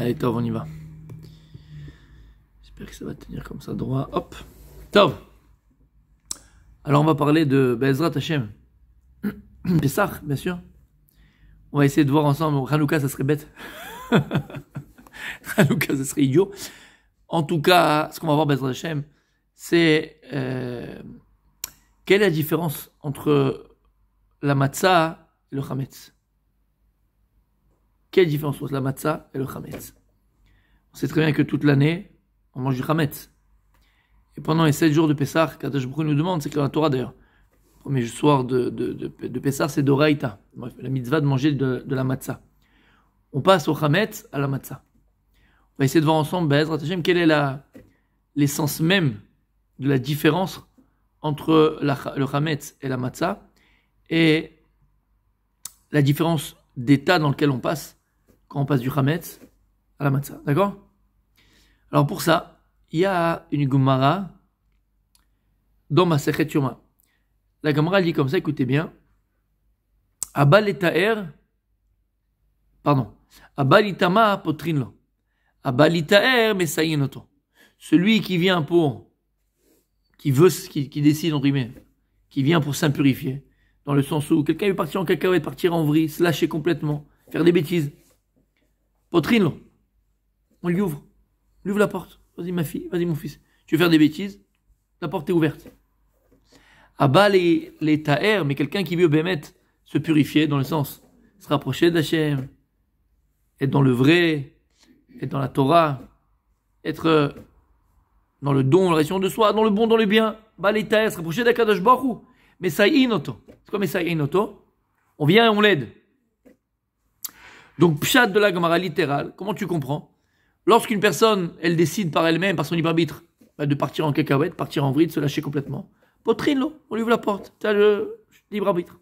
Allez, Tov, on y va. J'espère que ça va tenir comme ça droit. Hop. Tov. Alors, on va parler de Bezrat Hashem. Pessah, bien sûr. On va essayer de voir ensemble. Hanouka, ça serait bête. Hanouka, ça serait idiot. En tout cas, ce qu'on va voir, Bezrat Hashem, c'est euh, quelle est la différence entre la matzah et le chametz quelle différence entre la matzah et le chametz On sait très bien que toute l'année, on mange du chametz. Et pendant les sept jours de Pessah, Kadosh Bru nous demande, c'est que la Torah d'ailleurs, le premier soir de, de, de, de Pessah, c'est d'Oraïta, la mitzvah de manger de, la matzah. On passe au chametz, à la matzah. On va essayer de voir ensemble, Bezrat quelle est l'essence même de la différence entre le chametz et la matzah, et la différence d'état dans lequel on passe quand on passe du Hametz à la Matzah. D'accord Alors pour ça, il y a une gomara dans ma Yoma. La Gemara dit comme ça, écoutez bien. Abal pardon, Abal itama potrinlo. Abal itaer est Celui qui vient pour, qui veut, qui, décide, en rime, qui vient pour s'impurifier, dans le sens où quelqu'un est parti en cacahuète, partir en vrille, se lâcher complètement, faire des bêtises. Poitrine, On lui ouvre. On lui ouvre la porte. Vas-y, ma fille, vas-y, mon fils. Tu veux faire des bêtises La porte est ouverte. Abba les, les taer, mais quelqu'un qui veut Bémet se purifier dans le sens, se rapprocher d'Hachem, être dans le vrai, être dans la Torah, être euh, dans le don, la de soi, dans le bon, dans le bien. Bah, les taer, se rapprocher d'Akadosh Baruch. Mais ça y C'est quoi, mais ça y On vient et on l'aide. Donc, pshat de la gamara littérale, comment tu comprends Lorsqu'une personne, elle décide par elle-même, par son libre arbitre, bah, de partir en cacahuète, partir en vrille, de se lâcher complètement, potrine, on lui ouvre la porte, as le libre arbitre.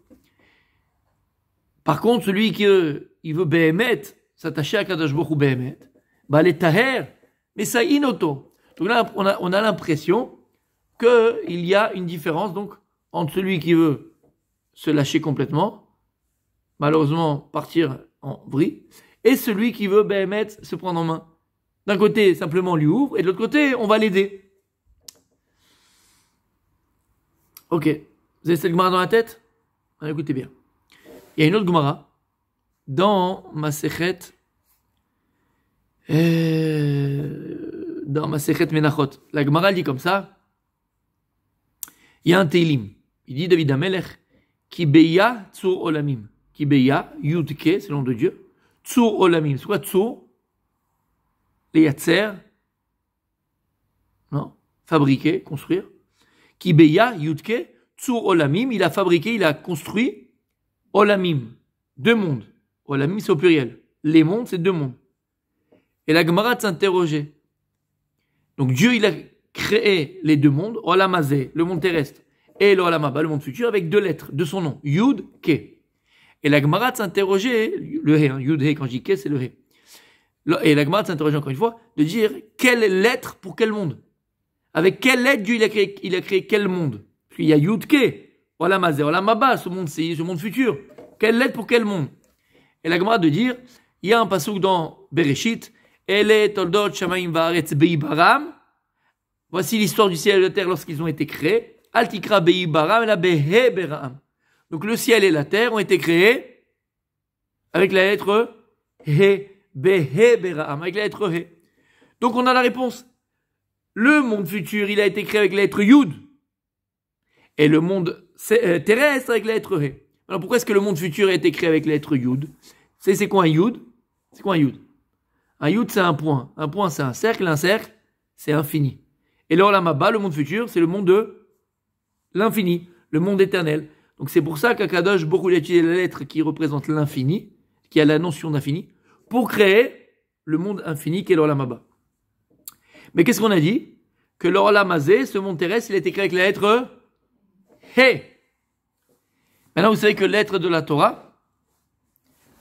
Par contre, celui qui euh, il veut behemet, s'attacher à Kadash ou bah, mais ça Donc là, on a, on a l'impression qu'il y a une différence donc entre celui qui veut se lâcher complètement, malheureusement partir en et celui qui veut Behemet se prendre en main. D'un côté, simplement lui ouvre, et de l'autre côté, on va l'aider. Ok. Vous avez cette Gemara dans la tête ah, Écoutez bien. Il y a une autre gomara dans ma séchette, euh, dans ma séchette Menachot. La Gemara dit comme ça il y a un Teilim. Il dit David Amelech, béia Tsur Olamim. Kibeya, Yudke, c'est le nom de Dieu. Tzur Olamim, c'est quoi Tsur Les Yatser, non Fabriquer, construire. Kibeya, Yudke, Tzur Olamim, il a fabriqué, il a construit Olamim, deux mondes. Olamim, c'est au pluriel. Les mondes, c'est deux mondes. Et la Gemara s'interrogeait. Donc Dieu, il a créé les deux mondes, Olamazé, le monde terrestre, et le le monde futur, avec deux lettres de son nom, Yud, Ke. Et la Gemara s'interrogeait, le hé, hein, yud hé, quand je dis ké, c'est le hé. Et la Gemara s'interrogeait encore une fois de dire quelle lettre pour quel monde Avec quelle lettre Dieu il a créé, il a créé quel monde Parce qu'il y a yud ké, voilà mazé, voilà maba, ce monde ce monde futur. Quelle lettre pour quel monde Et la Gemara de dire il y a un passage dans Bereshit, Ele toldot shamaim vaaretz beibaram. Voici l'histoire du ciel et de la terre lorsqu'ils ont été créés. Altikra beibaram et la behe donc le ciel et la terre ont été créés avec la lettre He, avec la lettre He. Donc on a la réponse. Le monde futur, il a été créé avec la lettre Yud. Et le monde euh, terrestre avec la lettre He. Alors pourquoi est-ce que le monde futur a été créé avec la lettre Yud C'est quoi un Yud C'est quoi un Yud Un Yud, c'est un point. Un point, c'est un cercle. Un cercle, c'est infini. Et là, là le monde futur, c'est le monde de l'infini, le monde éternel. Donc c'est pour ça qu'Akadosh beaucoup a utilisé la lettre qui représente l'infini, qui a la notion d'infini, pour créer le monde infini qu'est l'Olamaba. Mais qu'est-ce qu'on a dit Que l'Olamazé, ce monde terrestre, il est écrit avec la lettre He. Maintenant, vous savez que lettre de la Torah,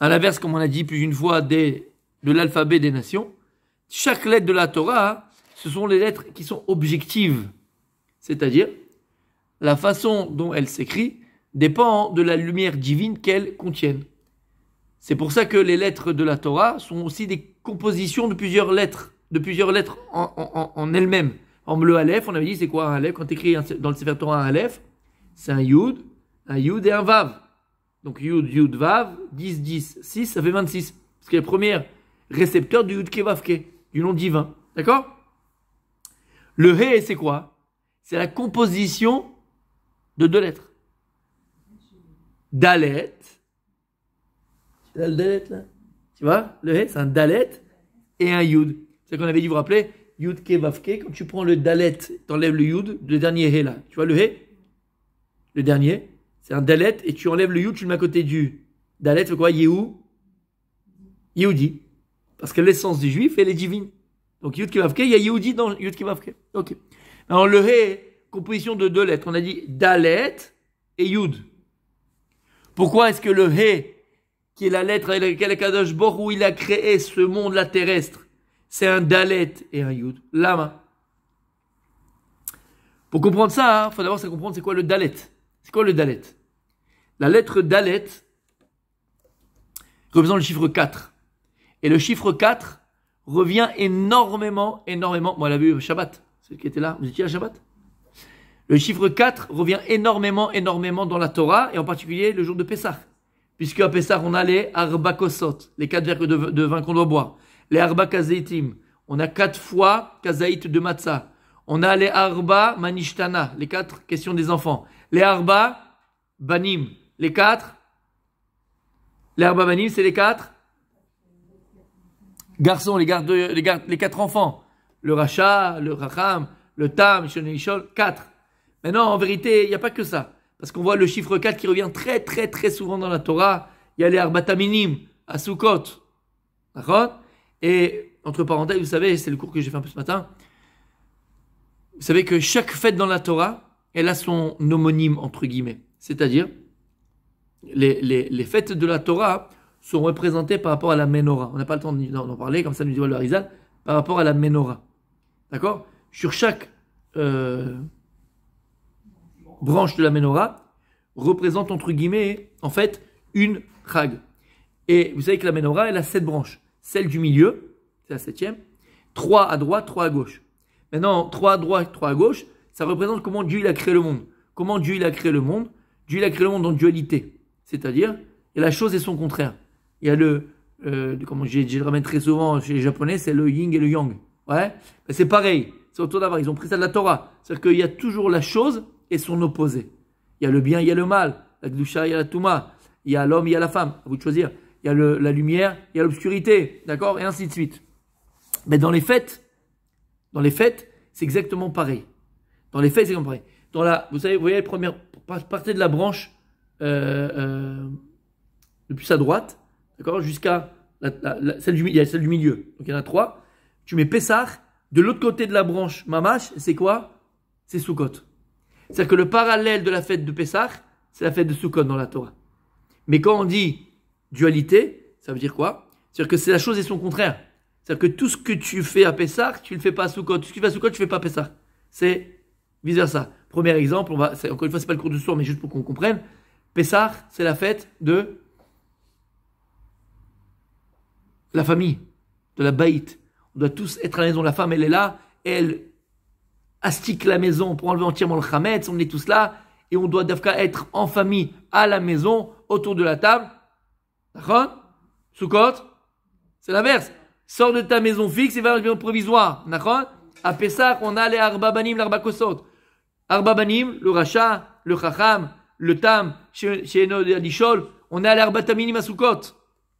à l'inverse, comme on a dit plus d'une fois, des, de l'alphabet des nations, chaque lettre de la Torah, ce sont les lettres qui sont objectives. C'est-à-dire, la façon dont elle s'écrit, dépend de la lumière divine qu'elles contiennent. C'est pour ça que les lettres de la Torah sont aussi des compositions de plusieurs lettres, de plusieurs lettres en, elles-mêmes. En bleu Aleph, on avait dit c'est quoi un Aleph Quand tu dans le Sefer Torah un Aleph, c'est un Yud, un Yud et un Vav. Donc Yud, Yud, Vav, 10, 10, 6, ça fait 26. Parce que le premier récepteur du Yud Kevavke, du nom divin. D'accord Le He, c'est quoi C'est la composition de deux lettres. Dalet. vois le Dalet, là. Tu vois Le He, c'est un Dalet et un Yud. C'est qu'on avait dit, vous vous rappelez Yud Ke quand tu prends le Dalet, tu enlèves le Yud, le dernier He, là. Tu vois le He Le dernier, c'est un Dalet et tu enlèves le Yud, tu le mets à côté du Dalet, c'est quoi Yehou Yehudi. Parce que l'essence du juif, elle est divine. Donc Yud Kevavke, il y a Yehudi dans Yud Kevavke. Ok. Alors le He, composition de deux lettres. On a dit Dalet et Yud. Pourquoi est-ce que le He, qui est la lettre avec laquelle Kadosh Borou il a créé ce monde, la terrestre, c'est un Dalet et un Yud Lama. Pour comprendre ça, il hein, faut d'abord comprendre c'est quoi le Dalet. C'est quoi le Dalet La lettre Dalet représente le chiffre 4. Et le chiffre 4 revient énormément, énormément. Moi, j'ai vu Shabbat. Celle qui était là, vous étiez à Shabbat le chiffre 4 revient énormément, énormément dans la Torah, et en particulier le jour de Pessah. Puisque à Pessah, on a les arbakosot, les quatre verres de, vin qu'on doit boire. Les arba kazaitim, on a quatre fois Kazait de matzah. On a les arba manishtana, les quatre questions des enfants. Les arba banim, les quatre. Les arba banim, c'est les quatre. Garçons, les, gardes, les, quatre enfants. Le racha, le racham, le tam, le quatre. Mais non, en vérité, il n'y a pas que ça. Parce qu'on voit le chiffre 4 qui revient très, très, très souvent dans la Torah. Il y a les Arbataminim Asukot. D'accord Et, entre parenthèses, vous savez, c'est le cours que j'ai fait un peu ce matin. Vous savez que chaque fête dans la Torah, elle a son homonyme, entre guillemets. C'est-à-dire, les, les, les, fêtes de la Torah sont représentées par rapport à la menorah. On n'a pas le temps d'en parler, comme ça nous dit le Harizal, par rapport à la menorah. D'accord Sur chaque euh, branche de la menorah représente entre guillemets, en fait, une chag. Et vous savez que la menorah, elle a sept branches. Celle du milieu, c'est la septième, trois à droite, trois à gauche. Maintenant, trois à droite, trois à gauche, ça représente comment Dieu il a créé le monde. Comment Dieu il a créé le monde Dieu il a créé le monde en dualité. C'est-à-dire, il y a la chose et son contraire. Il y a le, euh, comme je, le ramène très souvent chez les Japonais, c'est le yin et le yang. Ouais, ben, c'est pareil. C'est autour d'avoir. Ils ont pris ça de la Torah. C'est-à-dire qu'il y a toujours la chose et son opposé. Il y a le bien, il y a le mal. La gloucha, il y a la Touma. Il y a l'homme, il y a la femme. À vous de choisir. Il y a la lumière, il y a l'obscurité. D'accord Et ainsi de suite. Mais dans les fêtes, dans les fêtes, c'est exactement pareil. Dans les fêtes, c'est exactement pareil. Dans la, vous savez, vous voyez la première partie de la branche, euh, euh, droite, d'accord, jusqu'à celle, du, milieu. Donc il y en a trois. Tu mets Pessah, de l'autre côté de la branche Mamash, c'est quoi C'est Soukot. C'est-à-dire que le parallèle de la fête de Pessah, c'est la fête de Sukkot dans la Torah. Mais quand on dit dualité, ça veut dire quoi C'est-à-dire que c'est la chose et son contraire. C'est-à-dire que tout ce que tu fais à Pessah, tu ne le fais pas à Sukkot. Tout ce que tu fais à Sukkot, tu ne fais pas à Pessah. C'est vice ça. Premier exemple, on va, encore une fois, ce n'est pas le cours du soir, mais juste pour qu'on comprenne. Pessah, c'est la fête de la famille, de la baïte. On doit tous être à la maison. La femme, elle est là, elle astique la maison pour enlever entièrement le hametz on est tous là, et on doit d'Afka être en famille, à la maison, autour de la table. D'accord Soukot C'est l'inverse. Sors de ta maison fixe et va dans la provisoire. D'accord À pesach on a les Arbabanim, l'Arbakosot. Arbabanim, le Racha, le Chacham, le Tam, chez, chez nos Adishol, on a les taminim à Soukot.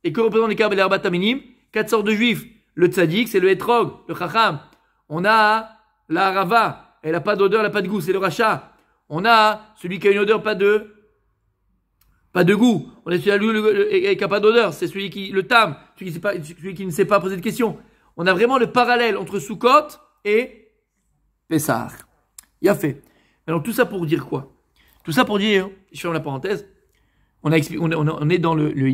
Et que représentent les Karbel et taminim Quatre sortes de juifs. Le Tzadik, c'est le Etrog, le Chacham. On a la rava, elle n'a pas d'odeur, elle n'a pas de goût, c'est le rachat. On a hein, celui qui a une odeur, pas de, pas de goût. On a celui qui n'a pas d'odeur, c'est celui qui, le tam, celui qui, pas, qui, ne sait pas poser de questions. On a vraiment le parallèle entre Soukot et Pessar. Il a fait. Alors tout ça pour dire quoi Tout ça pour dire, je ferme la parenthèse, on, a, on, est dans le, le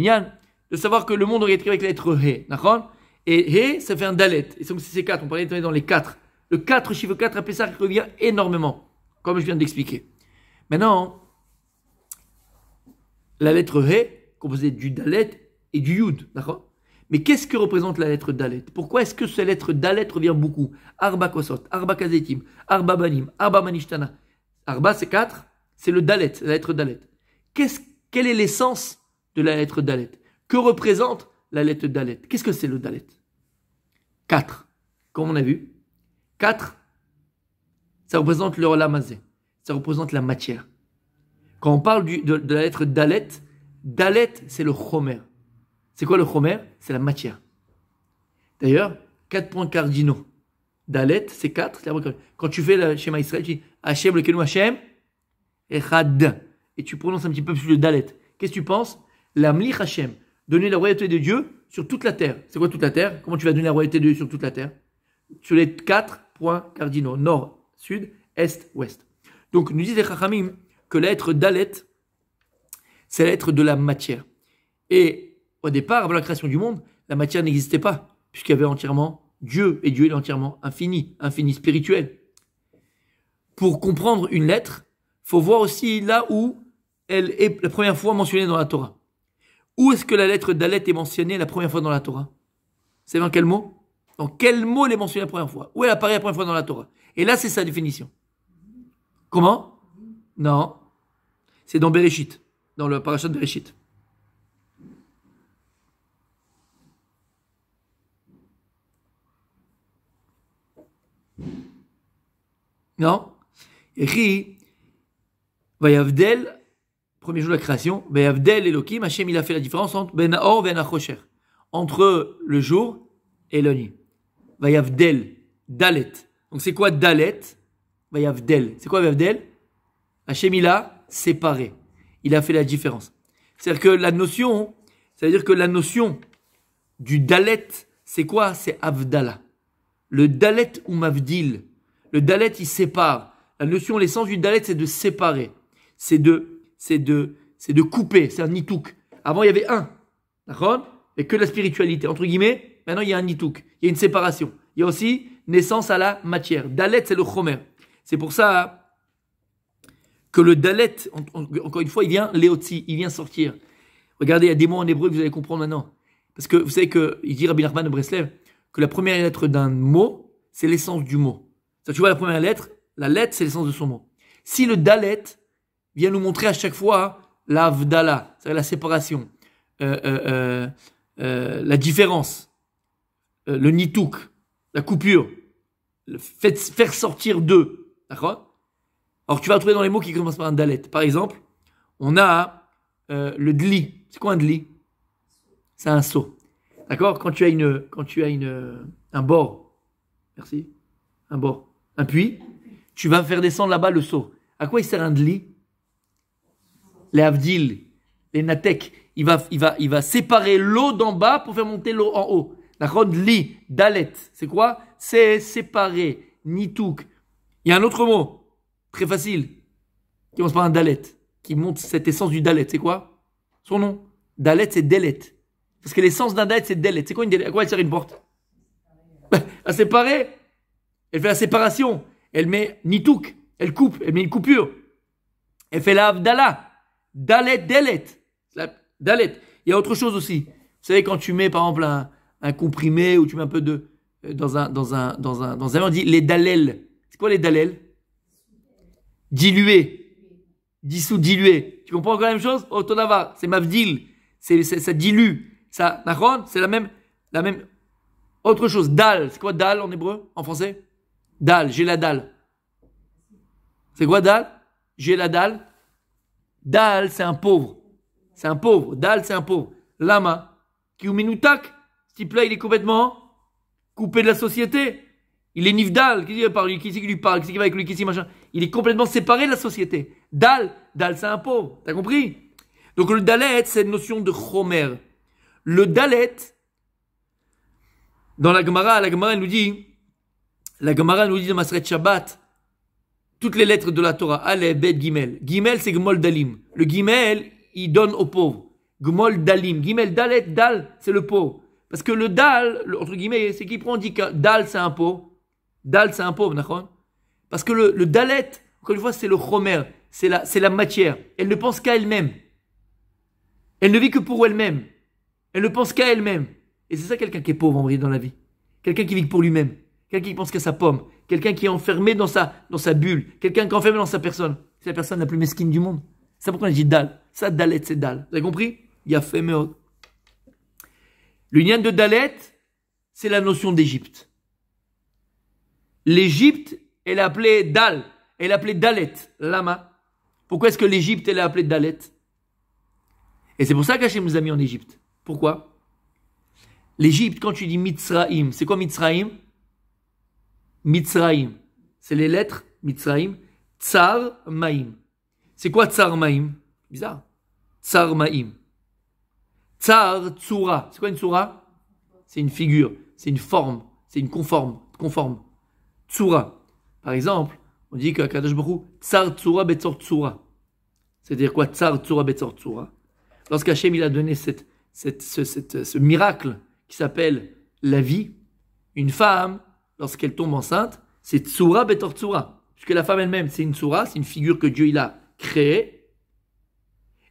de savoir que le monde est écrit avec la lettre He. Et He, ça fait un Dalet. Et c'est comme si c'est quatre, on parlait dans les quatre. Le 4, chiffre 4 à revient énormément, comme je viens d'expliquer. Maintenant, la lettre He, composée du Dalet et du Yud, d'accord Mais qu'est-ce que représente la lettre Dalet Pourquoi est-ce que cette lettre Dalet revient beaucoup Arba Kosot, Arba Kazetim, Arba Banim, Arba Manishtana. Arba, c'est 4, c'est le Dalet, la lettre Dalet. quest quelle est l'essence de la lettre Dalet Que représente la lettre Dalet Qu'est-ce que c'est le Dalet 4, comme on a vu. 4, ça représente le Olamazé. Ça représente la matière. Quand on parle de, la lettre Dalet, Dalet, c'est le Chomer. C'est quoi le Chomer C'est la matière. D'ailleurs, quatre points cardinaux. Dalet, c'est quatre. Quand tu fais le schéma Israël, tu dis Hachem, le Kenu Hachem, Et tu prononces un petit peu plus le Dalet. Qu'est-ce que tu penses La mli Hachem. Donner la royauté de Dieu sur toute la terre. C'est quoi toute la terre Comment tu vas donner la royauté de Dieu sur toute la terre Sur les quatre, cardinaux, nord, sud, est, ouest. Donc nous disent les que l'être lettre Dalet, c'est l'être de la matière. Et au départ, avant la création du monde, la matière n'existait pas, puisqu'il y avait entièrement Dieu, et Dieu est entièrement infini, infini spirituel. Pour comprendre une lettre, faut voir aussi là où elle est la première fois mentionnée dans la Torah. Où est-ce que la lettre Dalet est mentionnée la première fois dans la Torah C'est dans quel mot donc quel mot elle est mentionné la première fois Où elle apparaît la première fois dans la Torah Et là, c'est sa définition. Comment Non. C'est dans Bereshit, dans le parachat de Bereshit. Non Ri, Vayavdel, premier jour de la création, Vayavdel Loki, machem il a fait la différence entre Ben, ben Entre le jour et la nuit. Vayavdel, Dalet. Donc c'est quoi Dalet Vayavdel. C'est quoi Vayavdel Hachem, il a séparé. Il a fait la différence. C'est-à-dire que la notion, c'est-à-dire que la notion du Dalet, c'est quoi C'est Avdala. Le Dalet ou Mavdil. Le Dalet, il sépare. La notion, l'essence du Dalet, c'est de séparer. C'est de, c'est de, c'est de couper. C'est un nitouk. Avant, il y avait un. D'accord Mais que la spiritualité. Entre guillemets, Maintenant, il y a un nitouk, il y a une séparation. Il y a aussi naissance à la matière. Dalet, c'est le chomer. C'est pour ça que le dalet, encore une fois, il vient léotzi, il vient sortir. Regardez, il y a des mots en hébreu que vous allez comprendre maintenant. Parce que vous savez il dit Rabbi Nachman de Breslev que la première lettre d'un mot, c'est l'essence du mot. Ça, tu vois, la première lettre, la lettre, c'est l'essence de son mot. Si le dalet vient nous montrer à chaque fois l'avdala, c'est-à-dire la séparation, euh, euh, euh, la différence, euh, le nitouk, la coupure, le fait, faire sortir d'eux. D'accord Alors tu vas trouver dans les mots qui commencent par un dalet. Par exemple, on a euh, le dli. C'est quoi un dli C'est un seau. D'accord Quand tu as, une, quand tu as une, euh, un bord, merci, un bord, un puits, tu vas faire descendre là-bas le seau. À quoi il sert un dli Les avdil, les natek. Il va, il va, il va séparer l'eau d'en bas pour faire monter l'eau en haut. La li, dalet, c'est quoi C'est séparer, nitouk. Il y a un autre mot, très facile, qui commence par un dalet, qui montre cette essence du dalet, c'est quoi Son nom. Dalet, c'est delet. Parce que l'essence d'un dalet, c'est delet. C'est quoi une delet À quoi elle sert une porte À séparer. Elle fait la séparation. Elle met nitouk. Elle coupe. Elle met une coupure. Elle fait la abdallah. Dalet, delet. dalet. Il y a autre chose aussi. Vous savez, quand tu mets, par exemple, un, un comprimé ou tu mets un peu de euh, dans un dans un dans un dans un on dit les dalels. C'est quoi les dalels Diluer, dissous, dilué Tu comprends encore la même chose oh, Tonava, c'est mavdil, c'est ça dilue, ça c'est la même la même autre chose. Dal, c'est quoi dal en hébreu en français Dal, j'ai la dalle. C'est quoi dal J'ai la dalle. Dal, c'est un pauvre. C'est un pauvre. Dal, c'est un pauvre. Lama, qui ou ce type là, il est complètement coupé de la société. Il est nifdal. Qui, qui c'est qui lui parle Qui c'est qui va avec lui Qui c'est machin Il est complètement séparé de la société. Dal, dal, c'est un pauvre. T'as compris Donc le dalet, c'est une notion de chomer. Le dalet, dans la Gemara, la Gemara nous dit, la Gemara nous dit dans Masret Shabbat, toutes les lettres de la Torah, allez, Bet, Gimel. Gimel, c'est Gmol Dalim. Le Gimel, il donne aux pauvres. Gmol Dalim. Gimel, Dalet, Dal, c'est le pauvre. Parce que le dal, entre guillemets, c'est qui prend, on dit que dal c'est un pauvre. Dal c'est un pauvre, d'accord Parce que le, le dalet, encore une fois, c'est le chomer, c'est la, c'est la matière. Elle ne pense qu'à elle-même. Elle ne vit que pour elle-même. Elle ne pense qu'à elle-même. Et c'est ça quelqu'un qui est pauvre en vrai dans la vie. Quelqu'un qui vit que pour lui-même. Quelqu'un qui pense qu'à sa pomme. Quelqu'un qui est enfermé dans sa, dans sa bulle. Quelqu'un qui est enfermé dans sa personne. C'est la personne la plus mesquine du monde. C'est pourquoi on dit dal. Ça, dalet, c'est dal. Vous avez compris Il y a fait L'union de Dalet, c'est la notion d'Égypte. L'Égypte, elle est appelée Dal, elle est appelée Dalet, Lama. Pourquoi est-ce que l'Égypte, elle est appelée Dalet Et c'est pour ça qu'Hachem nous a mis en Égypte. Pourquoi L'Égypte, quand tu dis Mitzraïm, c'est quoi Mitzraïm Mitzraïm, c'est les lettres Mitzraïm, Tsar Maïm. C'est quoi Tsar Maïm Bizarre. Tsar Maïm. Tsar Tsura. C'est quoi une Tsura C'est une figure, c'est une forme, c'est une conforme, conforme. Tsura. Par exemple, on dit que Kadosh Baruch Tsar Tsura Betsor Tsura. C'est-à-dire quoi Tsar Tsura Betsor Tsura. Lorsqu'Hachem il a donné cette, cette, ce, ce miracle qui s'appelle la vie, une femme, lorsqu'elle tombe enceinte, c'est Tsura Betsor Tsura. Puisque la femme elle-même, c'est une Tsura, c'est une figure que Dieu il a créée.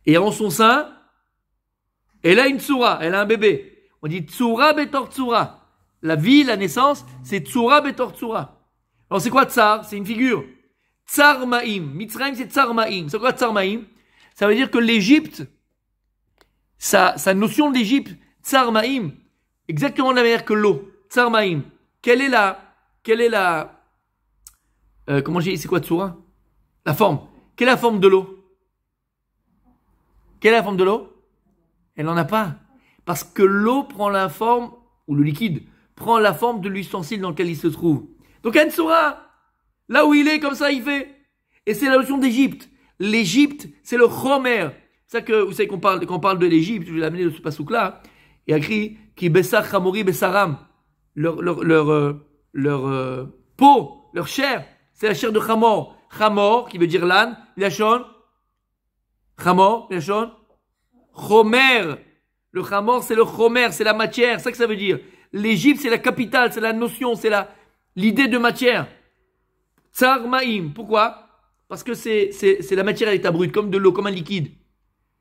Et en son sein, elle a une Tsoura, elle a un bébé. On dit Tsoura betor tsura. La vie, la naissance, c'est Tsoura betor tsura. Alors c'est quoi tsar C'est une figure. Tsar ma'im. Mitzrayim, c'est tsar ma'im. C'est quoi tsar ma'im Ça veut dire que l'Égypte, sa, sa notion de l'Égypte, tsar ma'im, exactement de la manière que l'eau, tsar ma'im. Quelle est la... Quelle est la... Euh, comment j'ai dit C'est quoi Tsoura La forme. Quelle est la forme de l'eau Quelle est la forme de l'eau elle n'en a pas. Parce que l'eau prend la forme, ou le liquide, prend la forme de l'ustensile dans lequel il se trouve. Donc Ensora, là où il est, comme ça, il fait. Et c'est la notion d'Égypte. L'Égypte, c'est le Romer. C'est ça que vous savez qu'on parle, qu'on parle de l'Égypte, je vais l'amener de ce pasouk-là. Il y a écrit qui bessa Khamori, Bessaram. Leur, leur, leur, euh, euh, peau, leur chair, c'est la chair de Khamor. Khamor, qui veut dire l'âne, Lachon. Khamor, Lachon. Chomer. Le ramor c'est le Chomer, c'est la matière, c'est ça que ça veut dire. L'Égypte, c'est la capitale, c'est la notion, c'est la, l'idée de matière. Tsar Maïm. Pourquoi Parce que c'est, c'est, la matière, à l'état brut comme de l'eau, comme un liquide.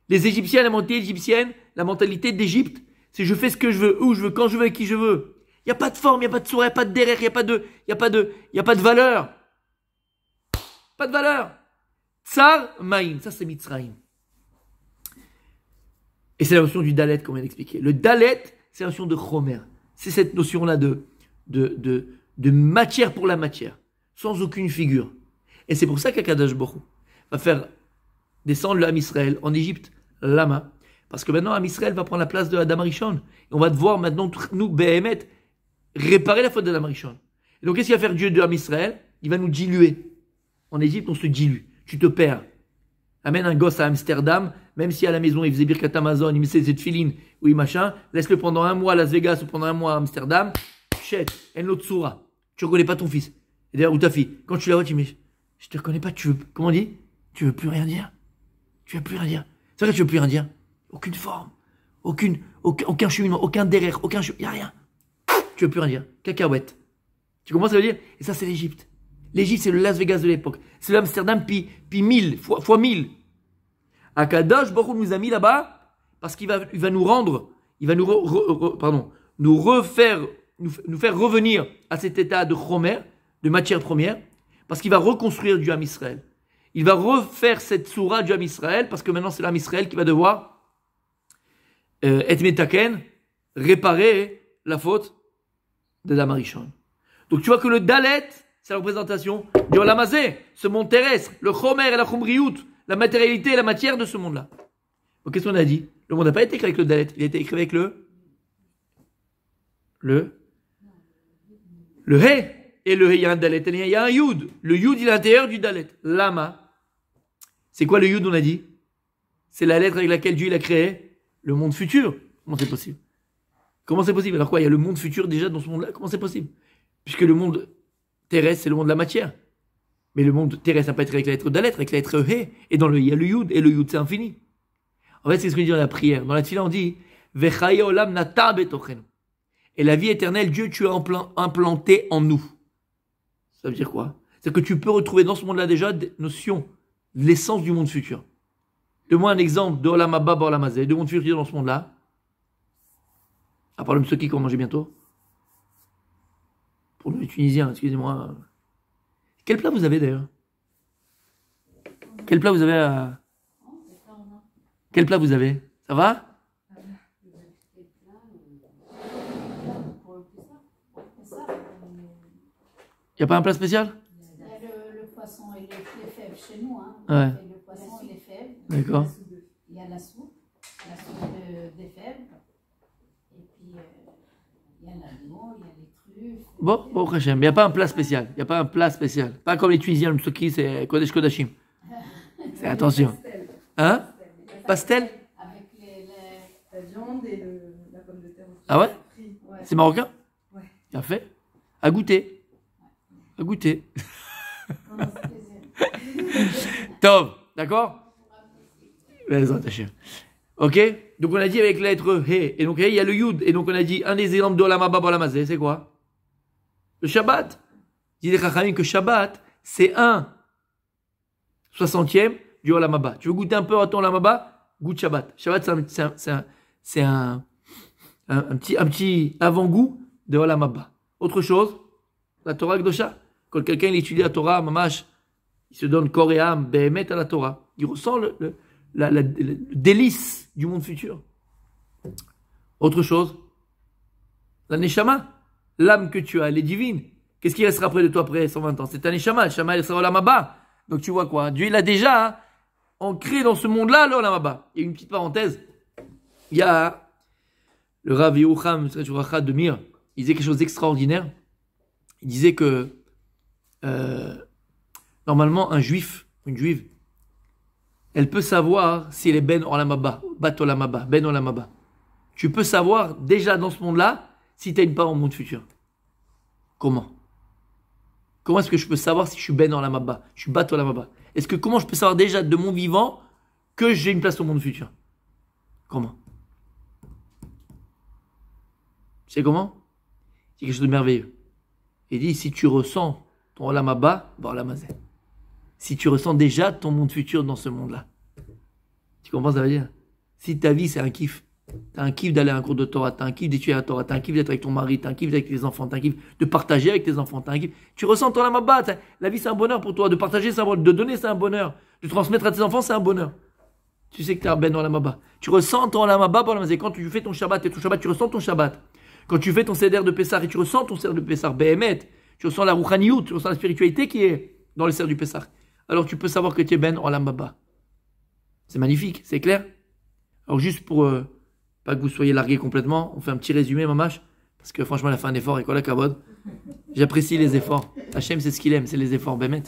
Les Égyptiens, la mentalité égyptienne, la mentalité d'Égypte, c'est je fais ce que je veux, où je veux, quand je veux, qui je veux. Il n'y a pas de forme, il n'y a pas de sourire, il n'y a pas de derrière, il n'y a pas de, il a pas de, il a pas de valeur. Pas de valeur. Tsar Maïm. Ça, c'est Mitzraïm. Et c'est la notion du Dalet qu'on vient d'expliquer. Le Dalet, c'est la notion de Khomer. C'est cette notion-là de, de, de, matière pour la matière, sans aucune figure. Et c'est pour ça qu'Akadash Borou va faire descendre le Israël en Égypte, Lama. Parce que maintenant, Ham Israël va prendre la place de Adam Arishon. Et on va devoir maintenant, nous, Behemet, réparer la faute d'Adam Arishon. Et donc, qu'est-ce qu'il va faire Dieu de Ham Israël Il va nous diluer. En Égypte, on se dilue. Tu te perds. Amène un gosse à Amsterdam, même si à la maison il faisait Birkat Amazon, il mettait cette filine, oui machin, laisse-le pendant un mois à Las Vegas ou pendant un mois à Amsterdam, chète, elle l'autre Tu reconnais pas ton fils. Et d'ailleurs, ou ta fille. Quand tu la vois, tu dis, je te reconnais pas, tu veux, comment dit Tu veux plus rien dire. Tu veux plus rien dire. C'est vrai que tu veux plus rien dire. Aucune forme, aucune, aucun, cheminement, aucun derrière, aucun, il n'y a rien. Tu veux plus rien dire. Cacahuète. Tu comprends ce que dire Et ça, c'est l'Égypte. L'Égypte, c'est le Las Vegas de l'époque. C'est l'Amsterdam, puis, mille, fois, fois mille. Akadosh Baruch nous a mis là-bas parce qu'il va, il va nous rendre, il va nous, pardon, nous refaire, nous, faire revenir à cet état de chromère, de matière première, parce qu'il va reconstruire du Ham Israël. Il va refaire cette sourate du Ham Israël parce que maintenant c'est l'Ham Israël qui va devoir euh, être réparer la faute de Damarichon. Donc tu vois que le Dalet, la représentation du Olamazé, ce monde terrestre, le Chomer et la Chumriout, la matérialité et la matière de ce monde-là. Donc qu'est-ce qu'on a dit Le monde n'a pas été écrit avec le Dalet, il a été écrit avec le. Le. Le He. Et le He, il y a un Dalet, il y a un Yud. Le Yud, il est à l'intérieur du Dalet. Lama. C'est quoi le Yud, on a dit C'est la lettre avec laquelle Dieu il a créé le monde futur. Comment c'est possible Comment c'est possible Alors quoi Il y a le monde futur déjà dans ce monde-là Comment c'est possible Puisque le monde terrestre, c'est le monde de la matière. Mais le monde terrestre, ça peut être avec la lettre lettre, avec la lettre He. Et dans le il y a le Yud, et le Yud, c'est infini. En fait, c'est ce que dit dans la prière. Dans la tefila, on dit Et la vie éternelle, Dieu, tu as implanté en nous. Ça veut dire quoi C'est que tu peux retrouver dans ce monde-là déjà des notions, l'essence du monde futur. Donne-moi un exemple de Olam ou Olam Azé, de monde futur dans ce monde-là. À part le ceux qui vont manger bientôt le Tunisien, excusez-moi. Quel plat vous avez d'ailleurs Quel plat vous avez à... Quel plat vous avez Ça va Il n'y a pas un plat spécial le, poisson et les, fèves chez nous. le poisson et les fèves. Il y a la soupe, la soupe des fèves. Et puis, euh, il y a la Bon, bon, Hachem. Il n'y a pas un plat spécial. Il n'y a pas un plat spécial. Pas comme les Tunisiens, le qui c'est Kodesh Kodashim. C'est attention. Hein Pastel Avec la viande et la pomme de terre. Ah ouais, C'est marocain Ouais. Bien fait. À goûter. À goûter. Tom, d'accord Ok Donc on a dit avec la lettre He. Et donc il y a le Yud. Et donc on a dit un des exemples d'Olamaba Bolamazé, c'est quoi le Shabbat. Dit les que Shabbat, c'est un soixantième du Olamaba. Tu veux goûter un peu à ton Olamaba Goûte Shabbat. Shabbat, c'est un, petit, avant-goût de Olamaba. Autre chose, la Torah shabbat, Quand quelqu'un étudie la Torah, Mamash, il se donne corps et âme, à la Torah. Il ressent le, la, délice du monde futur. Autre chose, la Neshama l'âme que tu as, elle est divine. Qu'est-ce qui restera près de toi après 120 ans C'est un échama, l'échama, elle sera Donc tu vois quoi hein? Dieu, l'a déjà hein, ancré dans ce monde-là Il y a une petite parenthèse, il y a le Rav Yehucham de Mir, il disait quelque chose d'extraordinaire. Il disait que euh, normalement, un juif, une juive, elle peut savoir si elle est ben olamaba, bat olamaba, ben olamaba. Tu peux savoir déjà dans ce monde-là si tu une part au monde futur Comment Comment est-ce que je peux savoir si je suis Ben dans la Mabba Je suis la Mabba Est-ce que comment je peux savoir déjà de mon vivant que j'ai une place au monde futur Comment Tu sais comment C'est quelque chose de merveilleux. Il dit si tu ressens ton l'amaba, bon l'amazé. Si tu ressens déjà ton monde futur dans ce monde-là. Tu comprends ce que veut dire Si ta vie c'est un kiff, T'as un kiff d'aller à un cours de Torah, t'as un kiff d'étudier la Torah, t'as un kiff d'être avec ton mari, t'as un kiff avec tes enfants, t'as un kiff de partager avec tes enfants, t'as un kiff. Tu ressens ton lamabba, hein. la vie c'est un bonheur pour toi, de partager c'est un bonheur, de donner c'est un bonheur, de transmettre à tes enfants c'est un bonheur. Tu sais que t'es un ben dans maba. Tu ressens ton lamabba Quand tu fais ton Shabbat tu ressens ton Shabbat. Quand tu fais ton Seder de Pessar et tu ressens ton seder de Pessar, Behemet, tu ressens la tu ressens la spiritualité qui est dans le cerf du Pessar. Alors tu peux savoir que tu es ben en C'est magnifique, c'est clair. Alors juste pour. Euh, pas que vous soyez largué complètement. On fait un petit résumé, mamache. Parce que franchement, elle a fait un effort et quoi la J'apprécie les efforts. Hachem, c'est ce qu'il aime, c'est les efforts, Bémet. Ben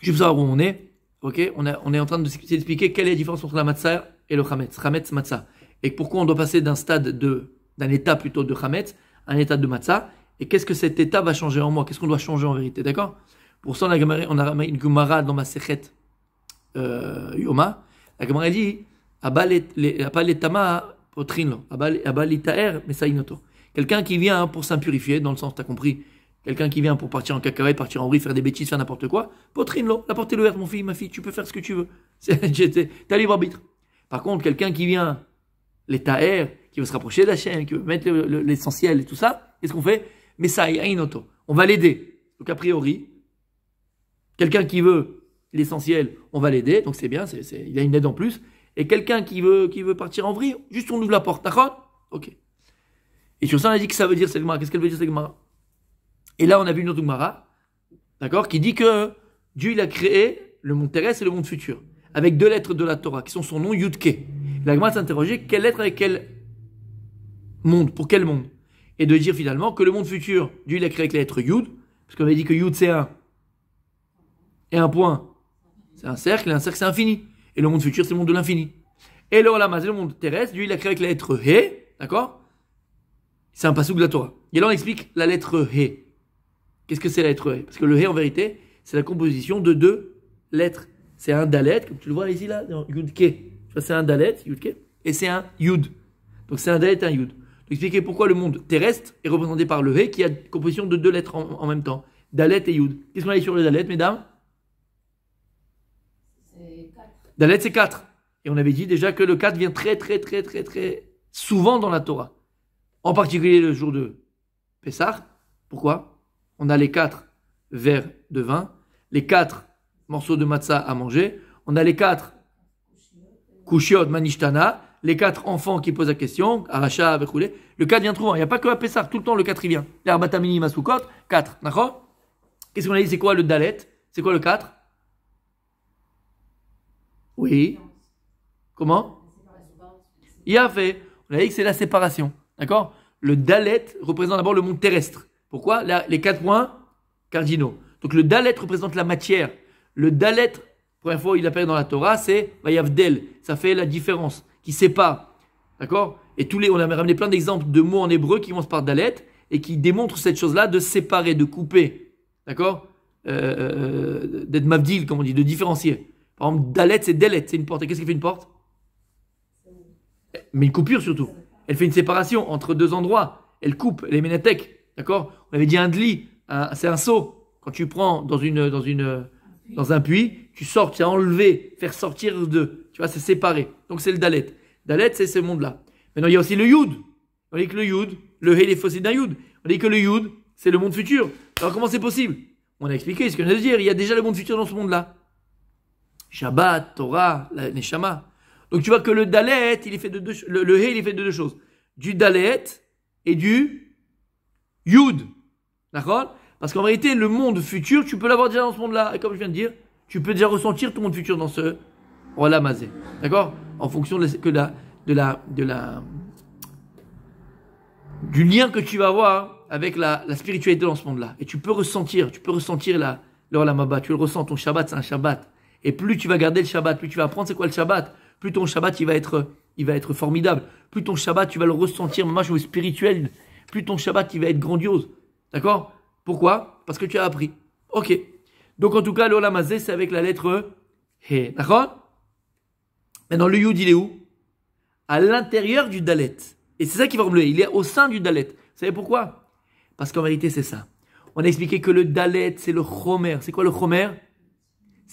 Je vous savoir où on est. Ok, on, est en train de s'expliquer quelle est la différence entre la matzah et le chametz. Chametz, matzah. Et pourquoi on doit passer d'un stade de, d'un état plutôt de chametz à un état de matzah. Et qu'est-ce que cet état va changer en moi Qu'est-ce qu'on doit changer en vérité D'accord Pour ça, on a, on a une gumara dans ma séchette. Euh, Yoma. La Goumara dit Quelqu'un qui vient pour s'impurifier, dans le sens, t'as compris, quelqu'un qui vient pour partir en cacahuète, partir en riz, faire des bêtises, faire n'importe quoi, potrinlo, la est ouverte, mon fils, ma fille, tu peux faire ce que tu veux. T'as libre arbitre. Par contre, quelqu'un qui vient, les air qui veut se rapprocher de la chaîne, qui veut mettre l'essentiel et tout ça, qu'est-ce qu'on fait Messai, On va l'aider. Donc, a priori, quelqu'un qui veut l'essentiel, on va l'aider, donc c'est bien, il y a une aide en plus et quelqu'un qui veut, qui veut partir en vrille, juste on ouvre la porte, d'accord Ok. Et sur ça, on a dit que ça veut dire cette Qu'est-ce qu'elle veut dire Segma Et là, on a vu une autre d'accord, qui dit que Dieu, il a créé le monde terrestre et le monde futur, avec deux lettres de la Torah, qui sont son nom, Yudke. La s'est interrogée, quelle lettre avec quel monde, pour quel monde Et de dire finalement que le monde futur, Dieu, il a créé avec la lettre Yud, parce qu'on avait dit que Yud, c'est un. Et un point. C'est un cercle, et un cercle, c'est infini. Et le monde futur, c'est le monde de l'infini. Et le Olam c'est le monde terrestre. Lui, il a créé avec la lettre He, d'accord C'est un passage de la Torah. Et là, on explique la lettre He. Qu'est-ce que c'est la lettre He Parce que le He, en vérité, c'est la composition de deux lettres. C'est un Dalet, comme tu le vois ici, là, Yudke. C'est un Dalet, Yudke, et c'est un Yud. Donc c'est un Dalet et un Yud. Expliquer pourquoi le monde terrestre est représenté par le He qui a composition de deux lettres en, même temps, Dalet et Yud. Qu'est-ce qu'on a dit sur les Dalet, mesdames Dalet, c'est 4. Et on avait dit déjà que le 4 vient très, très, très, très, très souvent dans la Torah. En particulier le jour de Pessah. Pourquoi On a les 4 verres de vin, les 4 morceaux de matzah à manger, on a les 4 kushiot, manishtana, les 4 enfants qui posent la question, Aracha, verroulé. Le 4 vient souvent. Il n'y a pas que à Pessah, tout le temps le 4 il vient. L'Arbatamini, masoukot, 4. D'accord Qu'est-ce qu'on a dit C'est quoi le Dalet C'est quoi le 4 oui. Comment fait. On a dit que c'est la séparation. D'accord Le Dalet représente d'abord le monde terrestre. Pourquoi Les quatre points cardinaux. Donc le Dalet représente la matière. Le Dalet, première fois il apparaît dans la Torah, c'est Vayavdel. Ça fait la différence, qui sépare. D'accord Et tous les, on a ramené plein d'exemples de mots en hébreu qui commencent par Dalet et qui démontrent cette chose-là de séparer, de couper. D'accord euh, euh, D'être mavdil, comme on dit, de différencier. Par exemple, Dalet, c'est Delet, c'est une porte. Et qu'est-ce qui fait une porte Mais une coupure surtout. Elle fait une séparation entre deux endroits. Elle coupe, Les est D'accord On avait dit un dli, c'est un seau. Quand tu prends dans, une, dans, une, dans un puits, tu sors, tu as enlevé, faire sortir deux. Tu vois, c'est séparé. Donc c'est le Dalet. Dalet, c'est ce monde-là. Maintenant, il y a aussi le Yud. On dit que le Yud, le Hé, d'un Yud. On dit que le Yud, c'est le monde futur. Alors comment c'est possible On a expliqué ce que je dire. Il y a déjà le monde futur dans ce monde-là. Shabbat, Torah, la Neshama. Donc tu vois que le Dalet, il est fait de deux, le, il est fait de deux choses. Du Dalet et du Yud. D'accord Parce qu'en réalité, le monde futur, tu peux l'avoir déjà dans ce monde-là. Et comme je viens de dire, tu peux déjà ressentir ton monde futur dans ce Rolamazé. Mazé. D'accord En fonction de la, de la, de la, du lien que tu vas avoir avec la, spiritualité dans ce monde-là. Et tu peux ressentir, tu peux ressentir la, le la Maba. Tu le ressens, ton Shabbat, c'est un Shabbat et plus tu vas garder le Shabbat, plus tu vas apprendre c'est quoi le Shabbat, plus ton Shabbat il va être, il va être formidable. Plus ton Shabbat tu vas le ressentir, moi je spirituel. Plus ton Shabbat il va être grandiose. D'accord Pourquoi Parce que tu as appris. Ok. Donc en tout cas, Hazeh, c'est avec la lettre He. D'accord Maintenant, le Yud il est où À l'intérieur du Dalet. Et c'est ça qui va remuer. Il est au sein du Dalet. Vous savez pourquoi Parce qu'en réalité, c'est ça. On a expliqué que le Dalet, c'est le Chomer. C'est quoi le Chomer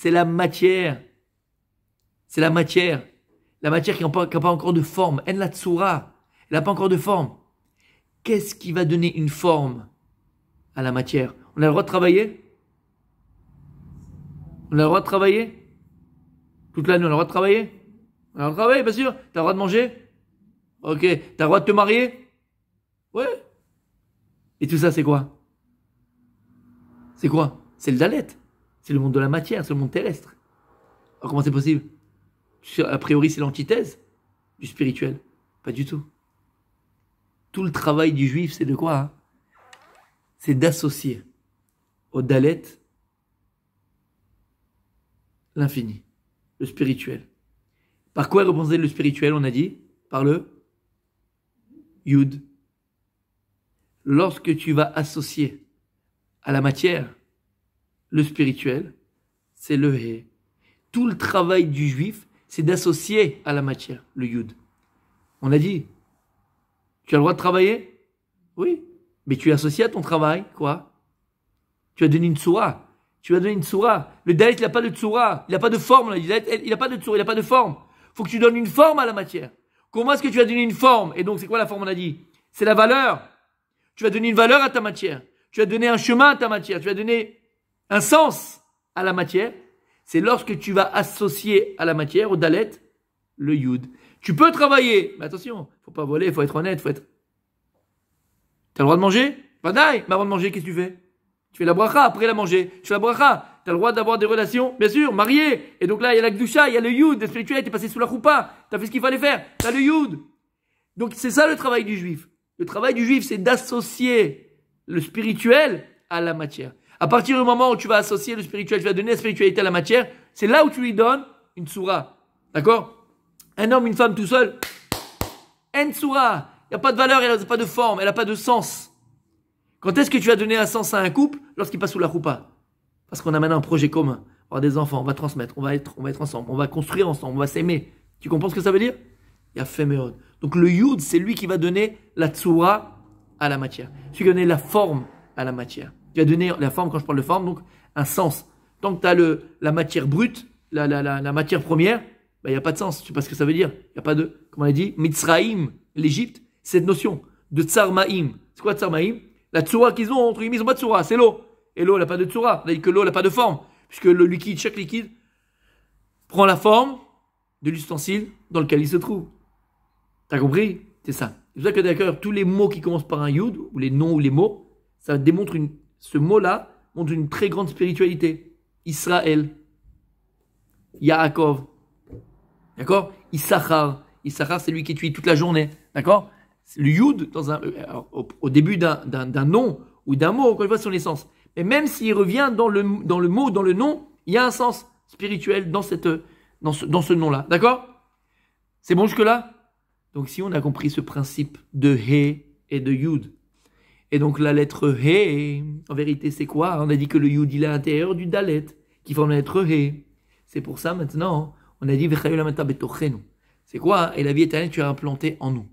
c'est la matière. C'est la matière. La matière qui n'a pas, encore de forme. Elle n'a pas encore de forme. Qu'est-ce qui va donner une forme à la matière On a le droit de travailler On a le droit de travailler Toute l'année, on a le droit de travailler On a le droit de travailler, bien sûr. T'as le droit de manger Ok. T'as le droit de te marier Ouais. Et tout ça, c'est quoi C'est quoi C'est le dalet. C'est le monde de la matière, c'est le monde terrestre. Alors comment c'est possible A priori, c'est l'antithèse du spirituel. Pas du tout. Tout le travail du juif, c'est de quoi hein C'est d'associer au Dalet l'infini, le spirituel. Par quoi représenter le spirituel, on a dit Par le Yud. Lorsque tu vas associer à la matière le spirituel, c'est le He. Tout le travail du juif, c'est d'associer à la matière le Yud. On a dit, tu as le droit de travailler Oui, mais tu associé à ton travail, quoi Tu as donné une tsoura. Tu as donné une tsoura. Le Dalit, il n'a pas de tsoura. Il n'a pas de forme. Là. dit. il n'a pas de tsoura, il n'a pas de forme. faut que tu donnes une forme à la matière. Comment est-ce que tu as donné une forme Et donc, c'est quoi la forme, on a dit C'est la valeur. Tu as donné une valeur à ta matière. Tu as donné un chemin à ta matière. Tu as donné un sens à la matière, c'est lorsque tu vas associer à la matière, au dalet, le yud. Tu peux travailler, mais attention, faut pas voler, faut être honnête, faut être. T'as le droit de manger Pas mais avant de manger, qu'est-ce que tu fais Tu fais la bracha, après la manger. Tu fais la bracha. T'as le droit d'avoir des relations, bien sûr, marié. Et donc là, il y a la gdusha, il y a le yud, spirituel, t'es passé sous la choupa, t'as fait ce qu'il fallait faire, t'as le yud. Donc c'est ça le travail du juif. Le travail du juif, c'est d'associer le spirituel à la matière. À partir du moment où tu vas associer le spirituel, tu vas donner la spiritualité à la matière, c'est là où tu lui donnes une tsura. D'accord Un homme, une femme tout seul, une tsura. Il n'y a pas de valeur, elle a pas de forme, elle n'a pas de sens. Quand est-ce que tu vas donner un sens à un couple Lorsqu'il passe sous la roupa. Parce qu'on a maintenant un projet commun. On va avoir des enfants, on va transmettre, on va être, on va être ensemble, on va construire ensemble, on va s'aimer. Tu comprends ce que ça veut dire Il y a Femeod. Donc le Yud, c'est lui qui va donner la Tsura à la matière. Celui qui va donner la forme à la matière à donner la forme, quand je parle de forme, donc un sens. Tant que tu as le, la matière brute, la, la, la, matière première, il bah, n'y a pas de sens. Tu sais pas ce que ça veut dire. Il n'y a pas de, comment on a dit, Mitzraïm, l'Égypte, cette notion de Tsarmaïm. C'est quoi Tsarmaïm La tsoura qu'ils ont, entre guillemets, ils n'ont pas de c'est l'eau. Et l'eau, elle n'a pas de tsoura, C'est-à-dire que l'eau, elle n'a pas de forme. Puisque le liquide, chaque liquide, prend la forme de l'ustensile dans lequel il se trouve. as compris C'est ça. C'est pour ça que d'ailleurs, tous les mots qui commencent par un yud, ou les noms ou les mots, ça démontre une ce mot-là montre une très grande spiritualité. Israël, Yaakov, d'accord Issachar, Issachar c'est lui qui tue toute la journée, d'accord Le Yud, dans un, euh, au, début d'un nom ou d'un mot, encore une fois, son essence. Mais même s'il revient dans le, dans le mot, dans le nom, il y a un sens spirituel dans, cette, dans ce, dans ce nom-là, d'accord C'est bon jusque-là donc si on a compris ce principe de He et de Yud, et donc la lettre He, en vérité c'est quoi On a dit que le Yud il est à l'intérieur du Dalet, qui forme la lettre He. C'est pour ça maintenant, on a dit C'est quoi Et la vie éternelle tu as implanté en nous.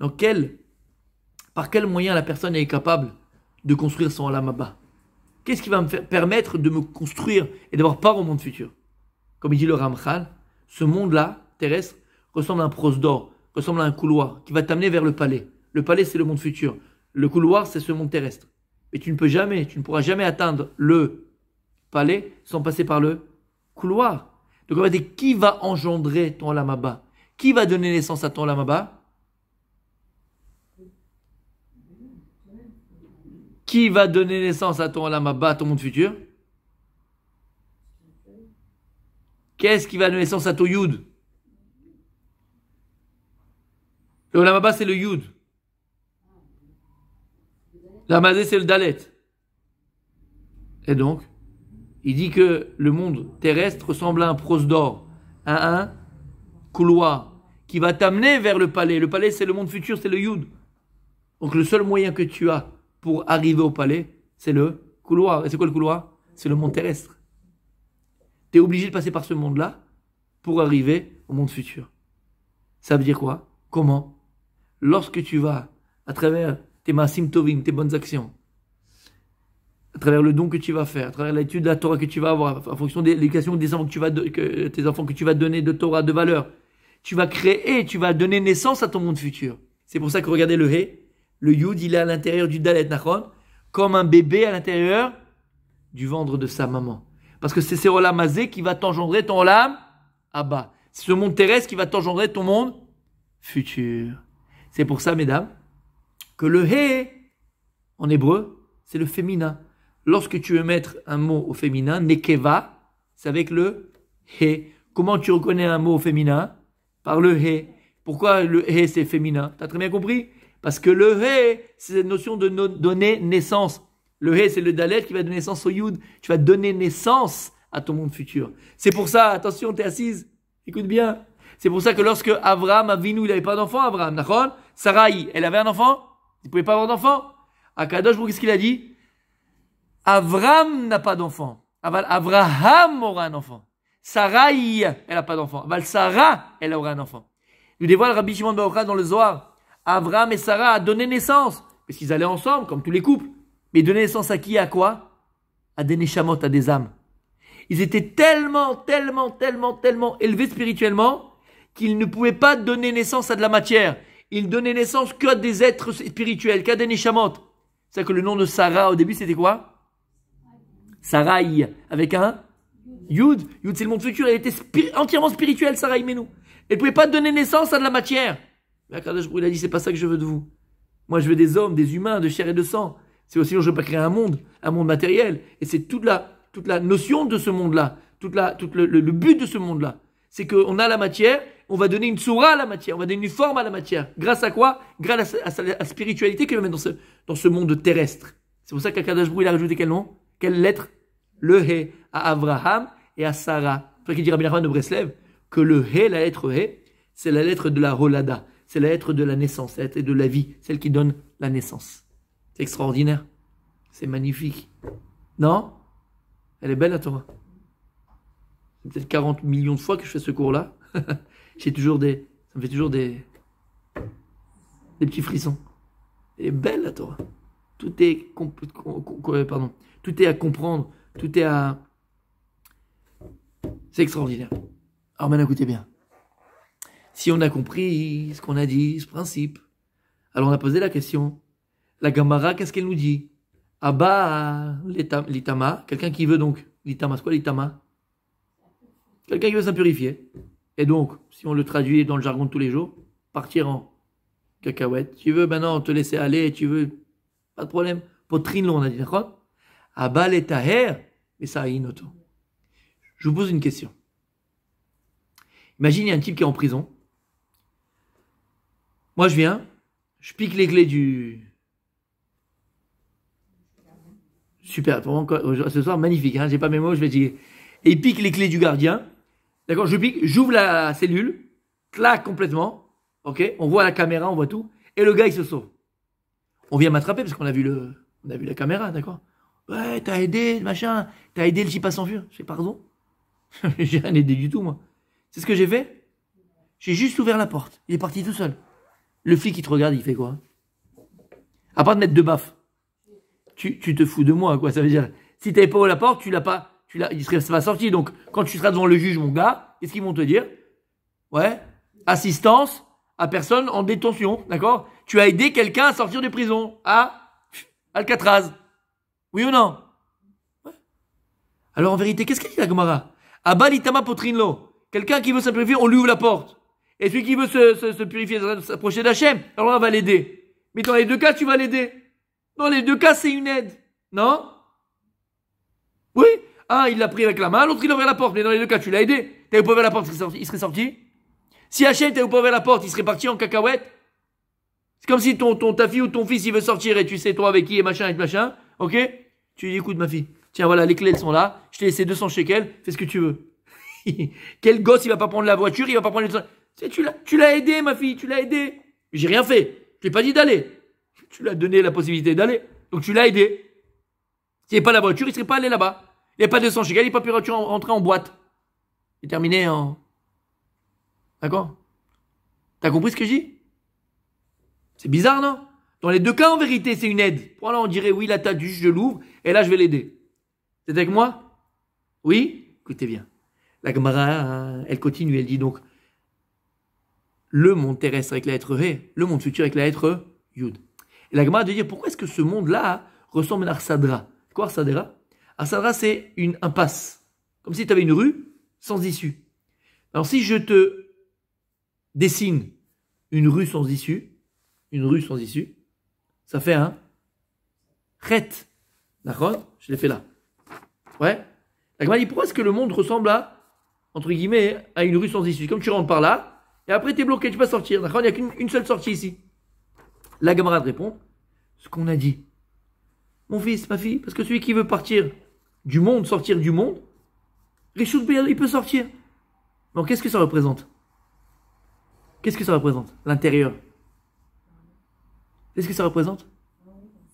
Donc quel, par quel moyen la personne est capable de construire son Alamaba Qu'est-ce qui va me permettre de me construire et d'avoir part au monde futur Comme il dit le Ramchal, ce monde-là, terrestre, ressemble à un prose d'or, ressemble à un couloir qui va t'amener vers le palais. Le palais, c'est le monde futur. Le couloir, c'est ce monde terrestre. Et tu ne peux jamais, tu ne pourras jamais atteindre le palais sans passer par le couloir. Donc on va dire, qui va engendrer ton lamaba Qui va donner naissance à ton lamaba Qui va donner naissance à ton lamaba, à ton monde futur Qu'est-ce qui va donner naissance à ton yud Le lamaba, c'est le yud. La c'est le dalet. Et donc, il dit que le monde terrestre ressemble à un prose d'or, à un couloir qui va t'amener vers le palais. Le palais, c'est le monde futur, c'est le yud. Donc le seul moyen que tu as pour arriver au palais, c'est le couloir. Et c'est quoi le couloir C'est le monde terrestre. Tu es obligé de passer par ce monde-là pour arriver au monde futur. Ça veut dire quoi Comment Lorsque tu vas à travers tes masim tes bonnes actions, à travers le don que tu vas faire, à travers l'étude de la Torah que tu vas avoir, en fonction de l'éducation des enfants que tu vas, tes enfants que tu vas donner de Torah, de valeur, tu vas créer, tu vas donner naissance à ton monde futur. C'est pour ça que regardez le hé, le yud, il est à l'intérieur du dalet nachon, comme un bébé à l'intérieur du ventre de sa maman. Parce que c'est ce olamazé qui va t'engendrer ton âme, ah bah, C'est ce monde terrestre qui va t'engendrer ton monde futur. C'est pour ça, mesdames, que le hé, en hébreu, c'est le féminin. Lorsque tu veux mettre un mot au féminin, nekeva, c'est avec le hé. Comment tu reconnais un mot au féminin Par le hé. Pourquoi le hé c'est féminin T'as très bien compris Parce que le hé, c'est cette notion de donner naissance. Le hé, c'est le dalet qui va donner naissance au yud. Tu vas donner naissance à ton monde futur. C'est pour ça, attention, t'es assise, écoute bien. C'est pour ça que lorsque Avram, nous, il n'avait pas d'enfant, Avram, Sarai, elle avait un enfant ils ne pouvaient pas avoir d'enfant. Akadosh, qu'est-ce qu'il a dit Avram n'a pas d'enfant. Avraham aura un enfant. Sarai, elle n'a pas d'enfant. Aval Sarah, elle aura un enfant. Il dévoile Rabbi Shimon Baruch dans le Zohar. Avram et Sarah ont donné naissance. Parce qu'ils allaient ensemble, comme tous les couples. Mais donner naissance à qui À quoi À des neshamot, à des âmes. Ils étaient tellement, tellement, tellement, tellement élevés spirituellement qu'ils ne pouvaient pas donner naissance à de la matière il donnait naissance qu'à des êtres spirituels, qu'à des nishamot. C'est à dire que le nom de Sarah au début c'était quoi Sarai, avec un Yud. Yud c'est le monde futur, elle était entièrement spirituelle, Mais nous, Elle ne pouvait pas donner naissance à de la matière. Mais il a dit c'est pas ça que je veux de vous. Moi je veux des hommes, des humains, de chair et de sang. C'est aussi, je veux pas créer un monde, un monde matériel. Et c'est toute la, toute la notion de ce monde-là, toute la, le, le but de ce monde-là. C'est qu'on a la matière on va donner une soura à la matière, on va donner une forme à la matière. Grâce à quoi Grâce à, la spiritualité que va mettre dans ce, dans ce monde terrestre. C'est pour ça qu'Akadash il a rajouté quel nom Quelle lettre Le He à Abraham et à Sarah. C'est qu'il dit Rabbi Nachman de Breslev que le He, la lettre He, c'est la lettre de la Rolada, c'est la lettre de la naissance, la lettre de la vie, celle qui donne la naissance. C'est extraordinaire. C'est magnifique. Non Elle est belle la Torah. C'est peut-être 40 millions de fois que je fais ce cours-là. J'ai toujours des. Ça me fait toujours des. des petits frissons. Elle est belle la Torah. Tout est. Euh, pardon. Tout est à comprendre. Tout est à. C'est extraordinaire. Alors maintenant, écoutez bien. Si on a compris ce qu'on a dit, ce principe, alors on a posé la question. La Gamara, qu'est-ce qu'elle nous dit Abba, l'itama, quelqu'un qui veut donc. L'itama, c'est quoi l'itama Quelqu'un qui veut s'impurifier. Et donc, si on le traduit dans le jargon de tous les jours, partir en cacahuète. Tu veux maintenant te laisser aller, tu veux, pas de problème. Potrine, on a dit, Abal et Taher, mais ça Je vous pose une question. Imagine, il y a un type qui est en prison. Moi, je viens, je pique les clés du. Super, ce soir, magnifique, hein, j'ai pas mes mots, je vais dire. Et il pique les clés du gardien. D'accord je J'ouvre la cellule, claque complètement. Ok On voit la caméra, on voit tout. Et le gars, il se sauve. On vient m'attraper parce qu'on a vu le, on a vu la caméra, d'accord Ouais, t'as aidé, machin. T'as aidé le chip à s'enfuir. Je fais pardon. j'ai rien aidé du tout, moi. C'est ce que j'ai fait J'ai juste ouvert la porte. Il est parti tout seul. Le flic, il te regarde, il fait quoi À part de mettre deux baffes. Tu, tu te fous de moi, quoi. Ça veut dire, si t'avais pas ouvert la porte, tu l'as pas il serait va sorti. Donc, quand tu seras devant le juge, mon gars, qu'est-ce qu'ils vont te dire Ouais, assistance à personne en détention, d'accord Tu as aidé quelqu'un à sortir de prison, à Alcatraz. Oui ou non ouais. Alors, en vérité, qu'est-ce qu'il dit la Gomara Balitama potrinlo. Quelqu'un qui veut se purifier, on lui ouvre la porte. Et celui qui veut se, purifier, s'approcher d'Hachem, alors on va l'aider. Mais dans les deux cas, tu vas l'aider. Dans les deux cas, c'est une aide. Non Oui un, ah, il l'a pris avec la main, l'autre, il a la porte. Mais dans les deux cas, tu l'as aidé. T'as ouvert la porte, il serait sorti. Il Si Hachem t'as ouvert la porte, il serait parti en cacahuète. C'est comme si ton, ton, ta fille ou ton fils, il veut sortir et tu sais toi avec qui et machin et machin. Ok Tu lui dis, ma fille, tiens voilà, les clés elles sont là, je t'ai laissé 200 elle fais ce que tu veux. Quel gosse, il va pas prendre la voiture, il va pas prendre les... Tu, l'as, tu l'as aidé ma fille, tu l'as aidé. J'ai rien fait, je t'ai pas dit d'aller. Tu l'as donné la possibilité d'aller, donc tu l'as aidé. S'il n'y avait pas la voiture, il serait pas allé là-bas. Il n'y a pas de sang il n'a pas pu rentrer en boîte. et terminé en. D'accord T'as compris ce que je dis C'est bizarre, non Dans les deux cas, en vérité, c'est une aide. Pour là, on dirait oui, la t'as du juge de Louvre, et là, je vais l'aider. C'est avec moi Oui Écoutez bien. La Gemara, elle continue, elle dit donc le monde terrestre avec la lettre e, le monde futur avec la lettre Yud. Et la Gemara de dire pourquoi est-ce que ce monde-là ressemble à Arsadra Quoi Arsadra Asadra, c'est une impasse. Comme si tu avais une rue sans issue. Alors si je te dessine une rue sans issue, une rue sans issue, ça fait un ret. D'accord Je l'ai fait là. Ouais La camarade pourquoi est-ce que le monde ressemble à, entre guillemets, à une rue sans issue Comme tu rentres par là, et après tu es bloqué, tu peux pas sortir. D'accord Il n'y a qu'une seule sortie ici. La camarade répond ce qu'on a dit. Mon fils, ma fille, parce que celui qui veut partir du monde, sortir du monde, il peut sortir. Donc qu'est-ce que ça représente Qu'est-ce que ça représente L'intérieur. Qu'est-ce que ça représente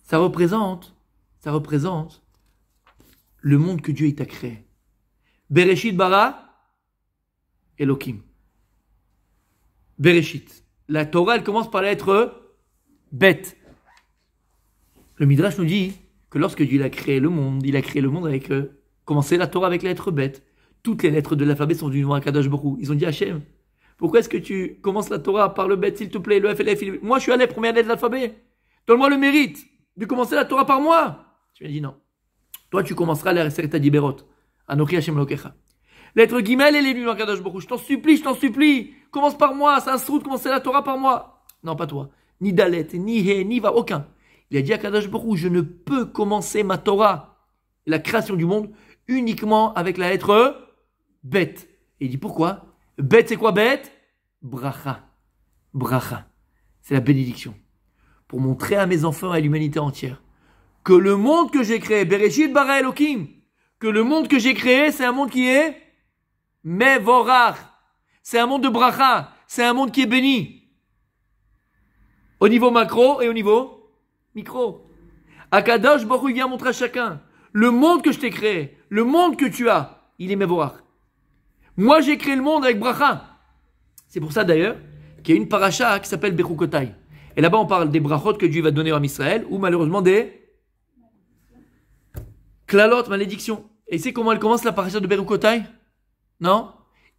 Ça représente, ça représente le monde que Dieu a créé. Bereshit bara Elohim. Bereshit. La Torah, elle commence par l'être bête. Le Midrash nous dit que lorsque Dieu a créé le monde, il a créé le monde avec, eux. Commencer la Torah avec la lettre bête. Toutes les lettres de l'alphabet sont du à Kadosh beaucoup. Ils ont dit Hachem, pourquoi est-ce que tu commences la Torah par le bête, s'il te plaît, le FLF, Moi, je suis allé, première lettre de l'alphabet. Donne-moi le mérite de commencer la Torah par moi. Tu lui as dit non. Toi, tu commenceras la Reserta d'Iberot. Anokhi Hachem Lokecha. Lettre guimel, elle est venue Kadosh Je t'en supplie, je t'en supplie. Commence par moi. C'est un de commencer la Torah par moi. Non, pas toi. Ni Dalet, ni He, ni Va, aucun. Il a dit à je ne peux commencer ma Torah, la création du monde, uniquement avec la lettre bête. Et il dit pourquoi Bête, c'est quoi bête Bracha. Bracha. C'est la bénédiction. Pour montrer à mes enfants et à l'humanité entière que le monde que j'ai créé, Bereshit Bara Elohim, que le monde que j'ai créé, c'est un monde qui est Mevorach. C'est un monde de Bracha. C'est un monde qui est béni. Au niveau macro et au niveau micro. Akadosh Baruch vient montrer à chacun le monde que je t'ai créé, le monde que tu as, il aimait voir. Moi, j'ai créé le monde avec Bracha. C'est pour ça d'ailleurs qu'il y a une paracha qui s'appelle Berukotai. Et là-bas, on parle des brachot que Dieu va donner à Israël, ou malheureusement des klalot, malédiction Et c'est comment elle commence la paracha de Berukotai Non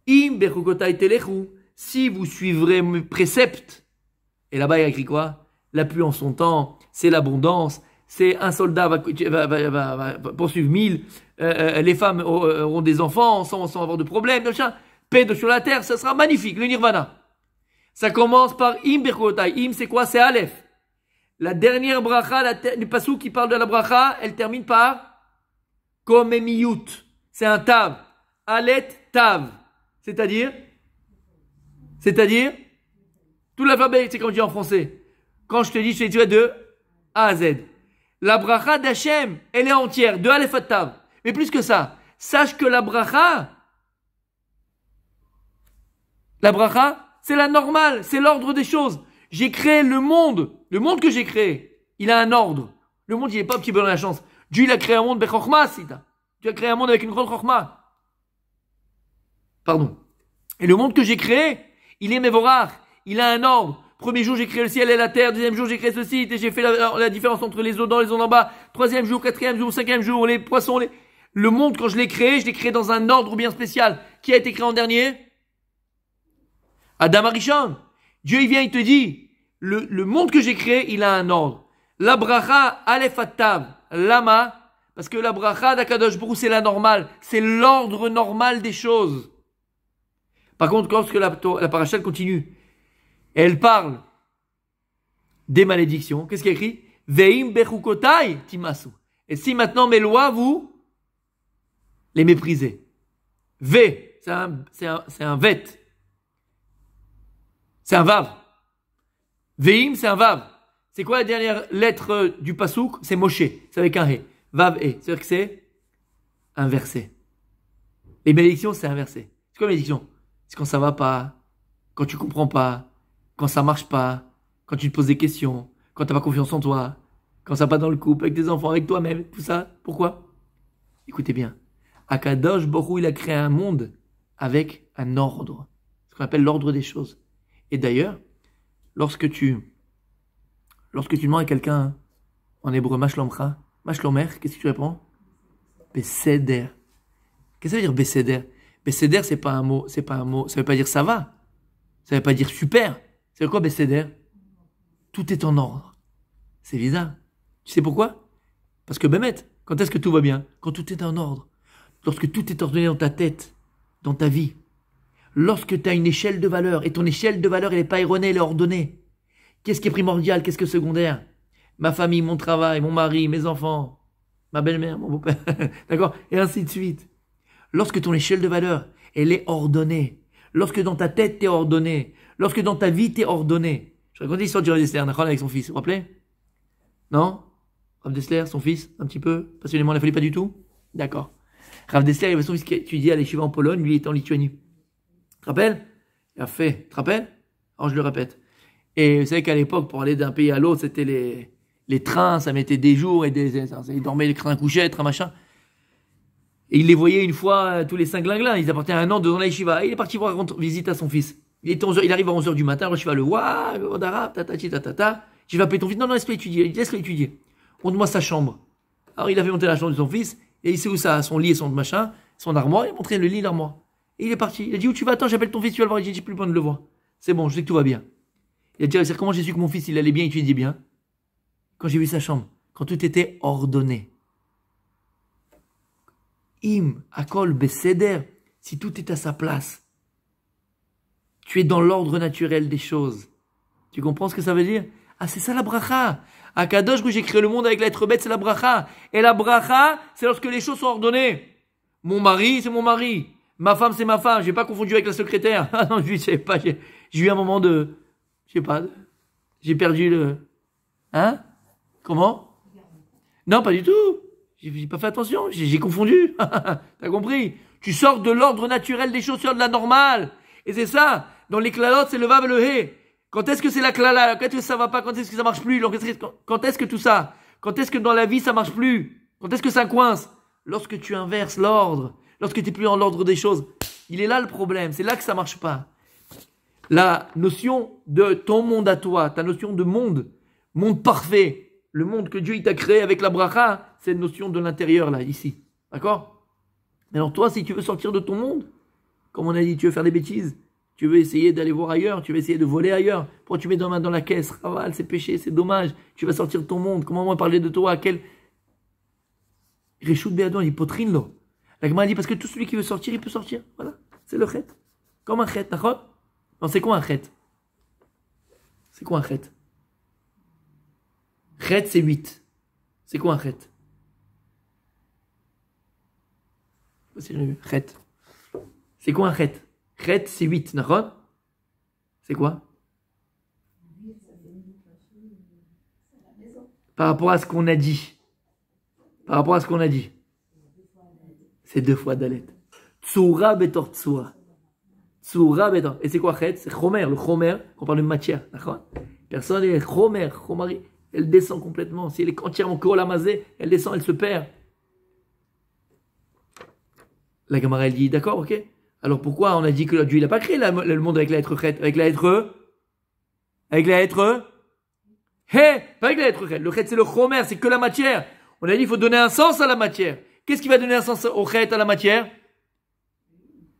Im Si vous suivrez mes préceptes, et là-bas, il a écrit quoi La pluie en son temps, c'est l'abondance. C'est un soldat va, poursuivre mille, euh, euh, les femmes euh, auront des enfants sans, avoir de problème, machin. Paix sur la terre, ça sera magnifique, le nirvana. Ça commence par im berkotai. Im, c'est quoi C'est Aleph. La dernière bracha, la le passou qui parle de la bracha, elle termine par komemiyut. C'est un tav. Alet tav. C'est-à-dire C'est-à-dire Tout l'alphabet, c'est comme dit en français. Quand je te dis, je te dirais de a à Z. La bracha d'Hachem, elle est entière, de Aleph Mais plus que ça, sache que la bracha, la bracha, c'est la normale, c'est l'ordre des choses. J'ai créé le monde, le monde que j'ai créé, il a un ordre. Le monde, il n'est pas petit dans la chance. Dieu, il a créé un monde Tu tu créé un monde avec une grande chorma. Pardon. Et le monde que j'ai créé, il est mévorar, il a un ordre. Premier jour, j'ai créé le ciel et la terre. Deuxième jour, j'ai créé ce site Et j'ai fait la, différence entre les eaux dans les eaux en bas. Troisième jour, quatrième jour, cinquième jour, les poissons, les... Le monde, quand je l'ai créé, je l'ai créé dans un ordre bien spécial. Qui a été créé en dernier Adam Arishan. Dieu, il vient, il te dit, le, le monde que j'ai créé, il a un ordre. La bracha, lama, parce que la bracha d'Akadosh Brou, c'est la normale. C'est l'ordre normal des choses. Par contre, quand est-ce la, la parachelle continue, elle parle des malédictions. Qu'est-ce qu'elle écrit Veim bechukotai timasu. Et si maintenant mes lois, vous les méprisez. V, c'est un, vet. C'est un vav. Veim, c'est un vav. C'est quoi la dernière lettre du pasouk C'est Moshe. C'est avec un RÉ. Vav et C'est-à-dire que c'est inversé. Les malédictions, c'est inversé. C'est quoi les malédictions C'est quand ça va pas, quand tu comprends pas, quand ça marche pas, quand tu te poses des questions, quand tu t'as pas confiance en toi, quand ça va dans le couple, avec tes enfants, avec toi-même, tout ça. Pourquoi Écoutez bien. Akadosh Borou, il a créé un monde avec un ordre. Ce qu'on appelle l'ordre des choses. Et d'ailleurs, lorsque tu, lorsque tu demandes à quelqu'un en hébreu Mashlomcha, Mashlomer, qu'est-ce que tu réponds Beseder. Qu'est-ce que ça veut dire Beseder. Beseder c'est pas un mot, c'est pas un mot, ça veut pas dire ça va. Ça veut pas dire super. C'est quoi Besséder Tout est en ordre. C'est bizarre. Tu sais pourquoi Parce que Bémet, quand est-ce que tout va bien Quand tout est en ordre. Lorsque tout est ordonné dans ta tête, dans ta vie. Lorsque tu as une échelle de valeur, et ton échelle de valeur, elle n'est pas erronée, elle est ordonnée. Qu'est-ce qui est primordial Qu'est-ce que secondaire Ma famille, mon travail, mon mari, mes enfants, ma belle-mère, mon beau-père, d'accord Et ainsi de suite. Lorsque ton échelle de valeur, elle est ordonnée, lorsque dans ta tête, tu es ordonné, Lorsque dans ta vie, t'es ordonné. Je racontais l'histoire de Rav Dessler, avec son fils, vous vous rappelez Non Rav Dessler, son fils, un petit peu Passionnément, la folie, pas du tout D'accord. Rav Dessler, il avait son fils qui étudiait à l'échiva en Pologne, lui, il était en Lituanie. Tu te rappelles Il a fait. Tu te rappelles Alors, je le répète. Et vous savez qu'à l'époque, pour aller d'un pays à l'autre, c'était les, les trains, ça mettait des jours et des. Ils dormaient les crins couchette, train machin. Et il les voyait une fois euh, tous les cinq linglins. Ils apportaient un an, de ans à Et il est parti voir visite à son fils. Il, est 11 il arrive à 11h du matin, je vais le wa, ta arabe, tatati, tatata. Je vais appeler ton fils. Non, non, laisse-le étudier, laisse-le étudier. Montre-moi sa chambre. Alors il avait monté la chambre de son fils, et il sait où ça, son lit et son machin, son armoire, il a montré le lit, l'armoire. Et il est parti. Il a dit Où tu vas Attends, j'appelle ton fils, tu vas le voir. Il dit J'ai plus besoin de le voir. C'est bon, je sais que tout va bien. Il a dit comment j'ai su que mon fils, il allait bien, étudier bien Quand j'ai vu sa chambre, quand tout était ordonné. Im, akol, beseder, si tout est à sa place, tu es dans l'ordre naturel des choses. Tu comprends ce que ça veut dire Ah, c'est ça la bracha. À Kadosh, j'ai créé le monde avec l'être bête, c'est la bracha. Et la bracha, c'est lorsque les choses sont ordonnées. Mon mari, c'est mon mari. Ma femme, c'est ma femme. Je J'ai pas confondu avec la secrétaire. Ah non, je sais pas. J'ai eu un moment de, je sais pas, j'ai perdu le, hein Comment Non, pas du tout. J'ai pas fait attention. J'ai confondu. T'as compris Tu sors de l'ordre naturel des choses, de la normale. Et c'est ça, dans les clalotes, c'est le vav le hé. Quand est-ce que c'est la clala Quand est-ce que ça va pas Quand est-ce que ça marche plus Quand est-ce que tout ça Quand est-ce que dans la vie ça marche plus Quand est-ce que ça coince Lorsque tu inverses l'ordre, lorsque tu n'es plus en l'ordre des choses, il est là le problème, c'est là que ça marche pas. La notion de ton monde à toi, ta notion de monde, monde parfait, le monde que Dieu t'a créé avec la bracha, c'est une notion de l'intérieur là, ici. D'accord Alors toi, si tu veux sortir de ton monde, comme on a dit, tu veux faire des bêtises Tu veux essayer d'aller voir ailleurs Tu veux essayer de voler ailleurs Pourquoi tu mets ta main dans la caisse Raval, ah, ah, c'est péché, c'est dommage. Tu vas sortir de ton monde. Comment moi parler de toi Quel. Réchoute Béadon, poitrine là. La a dit parce que tout celui qui veut sortir, il peut sortir. Voilà. C'est le chet. Comme un chet, d'accord Non, c'est quoi un chet C'est quoi un chet Chet, c'est 8. C'est quoi un chet Chet. C'est quoi un chet? Khet c'est 8, d'accord C'est quoi Par rapport à ce qu'on a dit. Par rapport à ce qu'on a dit. C'est deux fois Dalet. Tsoura betor Tsoura betor. Et c'est quoi Chet C'est Chomer. Le Chomer, on parle de matière. D'accord Personne n'est Chomer. Elle descend complètement. Si elle est entièrement colamazée, elle descend, elle se perd. La Gamara, dit d'accord, ok alors pourquoi on a dit que le Dieu n'a pas créé le monde avec la lettre avec la lettre Avec la lettre Hé Pas avec la lettre Le chet c'est le chromère, c'est que la matière. On a dit il faut donner un sens à la matière. Qu'est-ce qui va donner un sens au chet, à la matière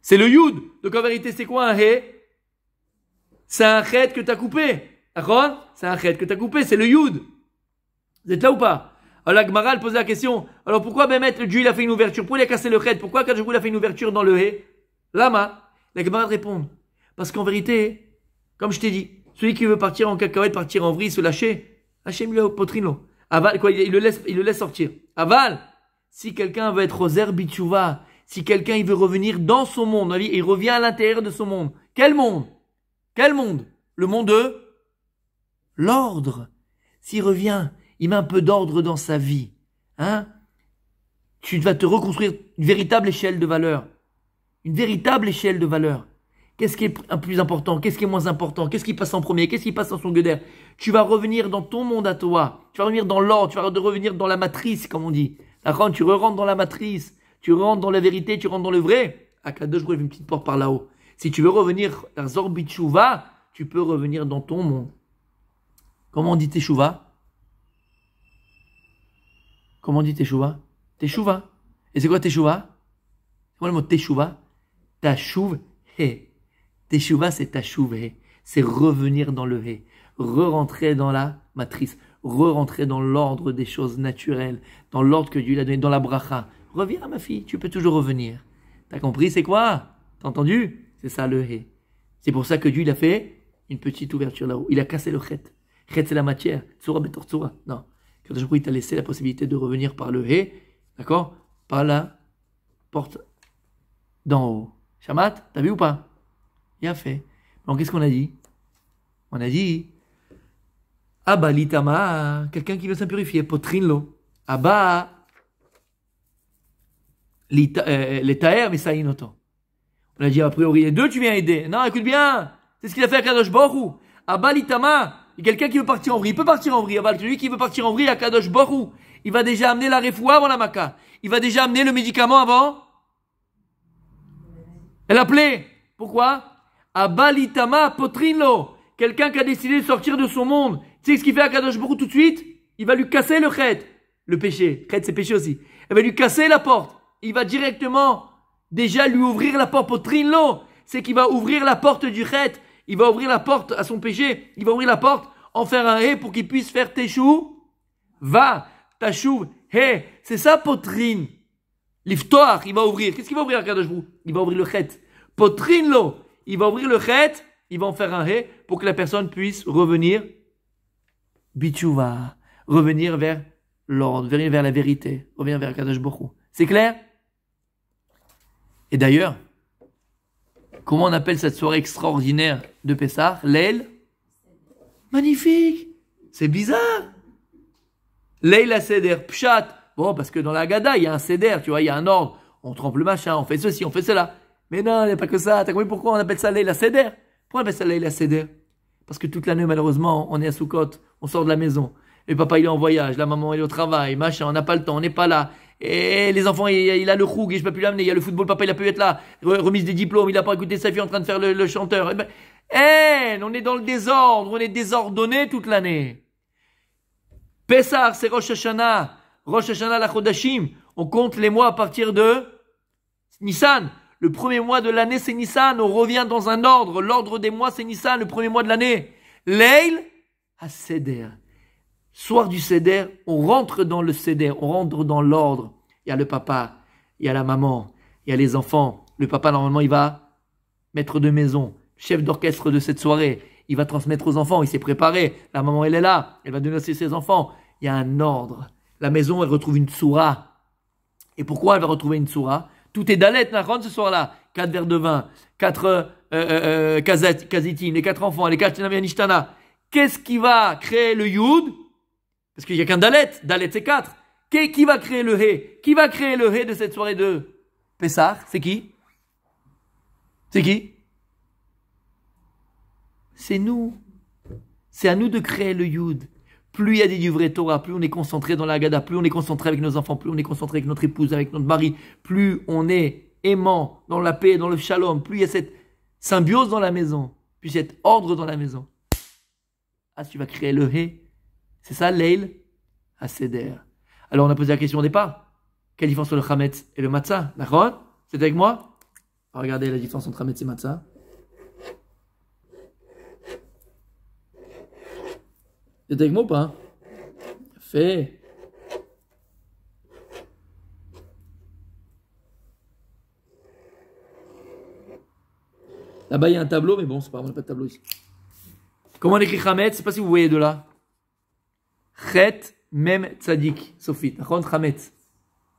C'est le yud. Donc en vérité c'est quoi un hé C'est un chet que as coupé. C'est un chet que t'as coupé, c'est le yud. Vous êtes là ou pas Alors Gmaral pose la question, alors pourquoi Maître le Dieu, il a fait une ouverture Pourquoi il a cassé le chet Pourquoi je il a fait une ouverture dans le hé Lama La répond Parce qu'en vérité, comme je t'ai dit, celui qui veut partir en cacahuète, partir en vrille, se lâcher, Hachem lui potrino. Aval, il, le laisse, il le laisse sortir. Aval Si quelqu'un veut être aux Bichuva, si quelqu'un veut revenir dans son monde, il revient à l'intérieur de son monde. Quel monde Quel monde Le monde de l'ordre. S'il revient, il met un peu d'ordre dans sa vie. Hein tu vas te reconstruire une véritable échelle de valeur une véritable échelle de valeur. Qu'est-ce qui est plus important Qu'est-ce qui est moins important Qu'est-ce qui passe en premier Qu'est-ce qui passe en son Tu vas revenir dans ton monde à toi. Tu vas revenir dans l'ordre. Tu vas revenir dans la matrice, comme on dit. D'accord Tu rentres dans la matrice. Tu rentres dans la vérité. Tu rentres dans le vrai. À deux je une petite porte par là-haut. Si tu veux revenir dans Zorbitchouva, tu peux revenir dans ton monde. Comment on dit Teshuva Comment on dit Teshuva Teshuva. Et c'est quoi Teshuva C'est le mot Teshuva chouve he. Teshuva, c'est ta he. C'est revenir dans le he. Re-rentrer dans la matrice. Re-rentrer dans l'ordre des choses naturelles. Dans l'ordre que Dieu l'a donné, dans la bracha. Reviens, ma fille, tu peux toujours revenir. T'as compris, c'est quoi T'as entendu C'est ça le he. C'est pour ça que Dieu, il a fait une petite ouverture là-haut. Il a cassé le chet. Chet, c'est la matière. Tsura betor tsura. Non. Quand je il t'a laissé la possibilité de revenir par le he, d'accord Par la porte d'en haut. Shamat, t'as vu ou pas Il a fait. Bon, qu'est-ce qu'on a dit On a dit Abba litama, quelqu'un qui veut s'impurifier, potrinlo. Abba euh, euh, l'etaer inoto. On a dit a priori, les deux tu viens aider. Non, écoute bien, c'est ce qu'il a fait à Kadosh Borou. Abba litama, quelqu'un qui veut partir en vrille, il peut partir en vrille. Abba, celui qui veut partir en vrille à Kadosh Borou, il va déjà amener la refoua avant la maca. Il va déjà amener le médicament avant elle appelait. Pourquoi Abalitama Potrinlo. Quelqu'un qui a décidé de sortir de son monde. Tu sais ce qu'il fait à Kadosh tout de suite Il va lui casser le chet. Le péché. Chet, c'est péché aussi. Elle va lui casser la porte. Il va directement déjà lui ouvrir la porte. Potrinlo. C'est qu'il va ouvrir la porte du chet. Il va ouvrir la porte à son péché. Il va ouvrir la porte, en faire un hé pour qu'il puisse faire choux. Va, Ta tachou, hé. C'est ça, potrin. L'iftoar, il va ouvrir. Qu'est-ce qu'il va ouvrir à Kadosh Il va ouvrir le chet. Potrinlo, il va ouvrir le chet, il va en faire un ré pour que la personne puisse revenir va revenir vers l'ordre, revenir vers la vérité, revenir vers Kadosh C'est clair Et d'ailleurs, comment on appelle cette soirée extraordinaire de Pessah L'aile Magnifique C'est bizarre a Seder, Pshat Bon, parce que dans la Gada, il y a un Seder, tu vois, il y a un ordre. On trempe le machin, on fait ceci, on fait cela. Mais non, il n'y a pas que ça. T'as compris pourquoi on appelle ça la Seder Pourquoi on appelle ça la Seder Parce que toute l'année, malheureusement, on est à Soukot, on sort de la maison. Le papa, il est en voyage, la maman, elle est au travail, machin, on n'a pas le temps, on n'est pas là. Et les enfants, il, a le roug, et je peux plus l'amener. Il y a le football, papa, il a pu être là. Remise des diplômes, il n'a pas écouté sa fille en train de faire le, chanteur. Eh ben, on est dans le désordre, on est désordonné toute l'année. Pessar, c'est Rosh Hashanah. Rosh Hashanah, la khodashim, On compte les mois à partir de Nissan. Le premier mois de l'année, c'est Nissan. On revient dans un ordre. L'ordre des mois, c'est Nissan, le premier mois de l'année. Leil à Seder. Soir du Seder, on rentre dans le Seder, on rentre dans l'ordre. Il y a le papa, il y a la maman, il y a les enfants. Le papa, normalement, il va maître de maison, chef d'orchestre de cette soirée. Il va transmettre aux enfants, il s'est préparé. La maman, elle est là, elle va donner ses enfants. Il y a un ordre. La maison, elle retrouve une soura. Et pourquoi elle va retrouver une soura? Tout est dalet, ce soir-là. Quatre verres de vin, quatre euh, euh, euh, euh les quatre enfants, les quatre Qu'est-ce qui va créer le Yud Parce qu'il n'y a qu'un dalet. Dalet, c'est quatre. Qui va créer le Hé Qui va créer le ré de cette soirée de Pessah C'est qui C'est qui C'est nous. C'est à nous de créer le Yud. Plus il y a des vrai Torah, plus on est concentré dans la Haggadah, plus on est concentré avec nos enfants, plus on est concentré avec notre épouse, avec notre mari, plus on est aimant dans la paix, dans le shalom, plus il y a cette symbiose dans la maison, plus il y a cet ordre dans la maison. Ah, tu vas créer le hé. C'est ça, l'eil à Alors, on a posé la question au départ. Quelle différence entre le chametz et le matzah D'accord C'est avec moi Regardez la différence entre chametz et matzah. C'est avec moi ou pas Fait. Là-bas, il y a un tableau, mais bon, c'est pas on n'a pas de tableau ici. Comment on écrit Khamet Je sais pas si vous voyez de là. Chet mem tzadik, Sophie. Nachon Khamet.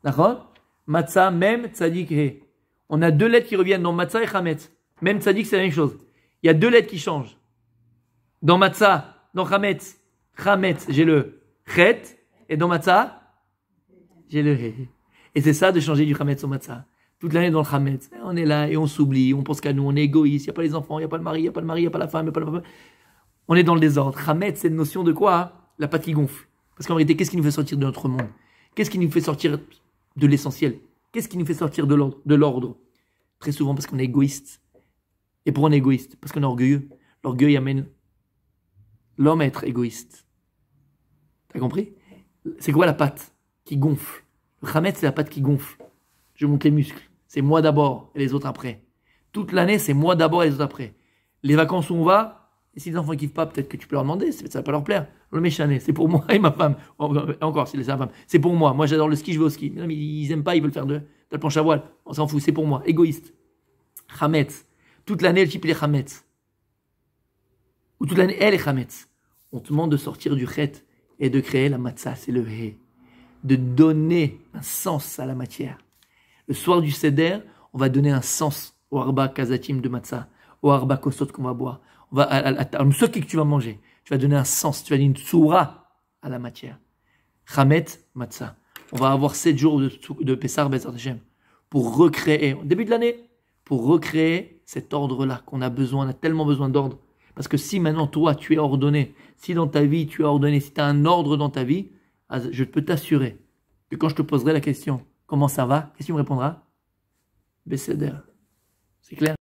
Nachon Matza mem tzadik he. On a deux lettres qui reviennent dans Matza et Khamet. Mem tzadik, c'est la même chose. Il y a deux lettres qui changent. Dans Matza, dans Khamet. Chametz, j'ai le Chet. Et dans matza, j'ai le He. Et c'est ça de changer du Chametz au Matzah. Toute l'année dans le Hametz. On est là et on s'oublie, on pense qu'à nous, on est égoïste. Il n'y a pas les enfants, il n'y a pas le mari, il n'y a pas le mari, il a pas la femme, il a pas le papa. On est dans le désordre. Hametz, c'est une notion de quoi La pâte qui gonfle. Parce qu'en réalité, qu'est-ce qui nous fait sortir de notre monde Qu'est-ce qui nous fait sortir de l'essentiel Qu'est-ce qui nous fait sortir de l'ordre Très souvent parce qu'on est égoïste. Et pourquoi on est égoïste Parce qu'on est orgueilleux. L'orgueil amène l'homme être égoïste. T'as compris C'est quoi la patte qui gonfle Le c'est la patte qui gonfle. Je monte les muscles. C'est moi d'abord et les autres après. Toute l'année, c'est moi d'abord et les autres après. Les vacances où on va, et si les enfants kiffent pas, peut-être que tu peux leur demander, ça va pas leur plaire. Le méchané, c'est pour moi et ma femme. Oh, euh, encore, c'est les femme. C'est pour moi. Moi, j'adore le ski, je vais au ski. ils aiment pas, ils veulent faire de, la planche à voile. On s'en fout, c'est pour moi. Égoïste. Hametz. Toute l'année, elle kiffe les Hametz. Ou toute l'année, elle est Hametz. On te demande de sortir du chet et de créer la matzah, c'est le hé. De donner un sens à la matière. Le soir du seder, on va donner un sens au harba kazatim de matzah, au harba kosot qu'on va boire, on va, à, à, que tu vas manger. Tu vas donner un sens, tu vas donner une soura à la matière. Hamet, matzah. On va avoir sept jours de, de Pessar pour recréer, au début de l'année, pour recréer cet ordre-là qu'on a besoin, on a tellement besoin d'ordre. Parce que si maintenant toi tu es ordonné si dans ta vie tu as ordonné, si tu as un ordre dans ta vie, ah, je peux t'assurer que quand je te poserai la question, comment ça va, qu'est-ce que tu me répondras Besséder. C'est clair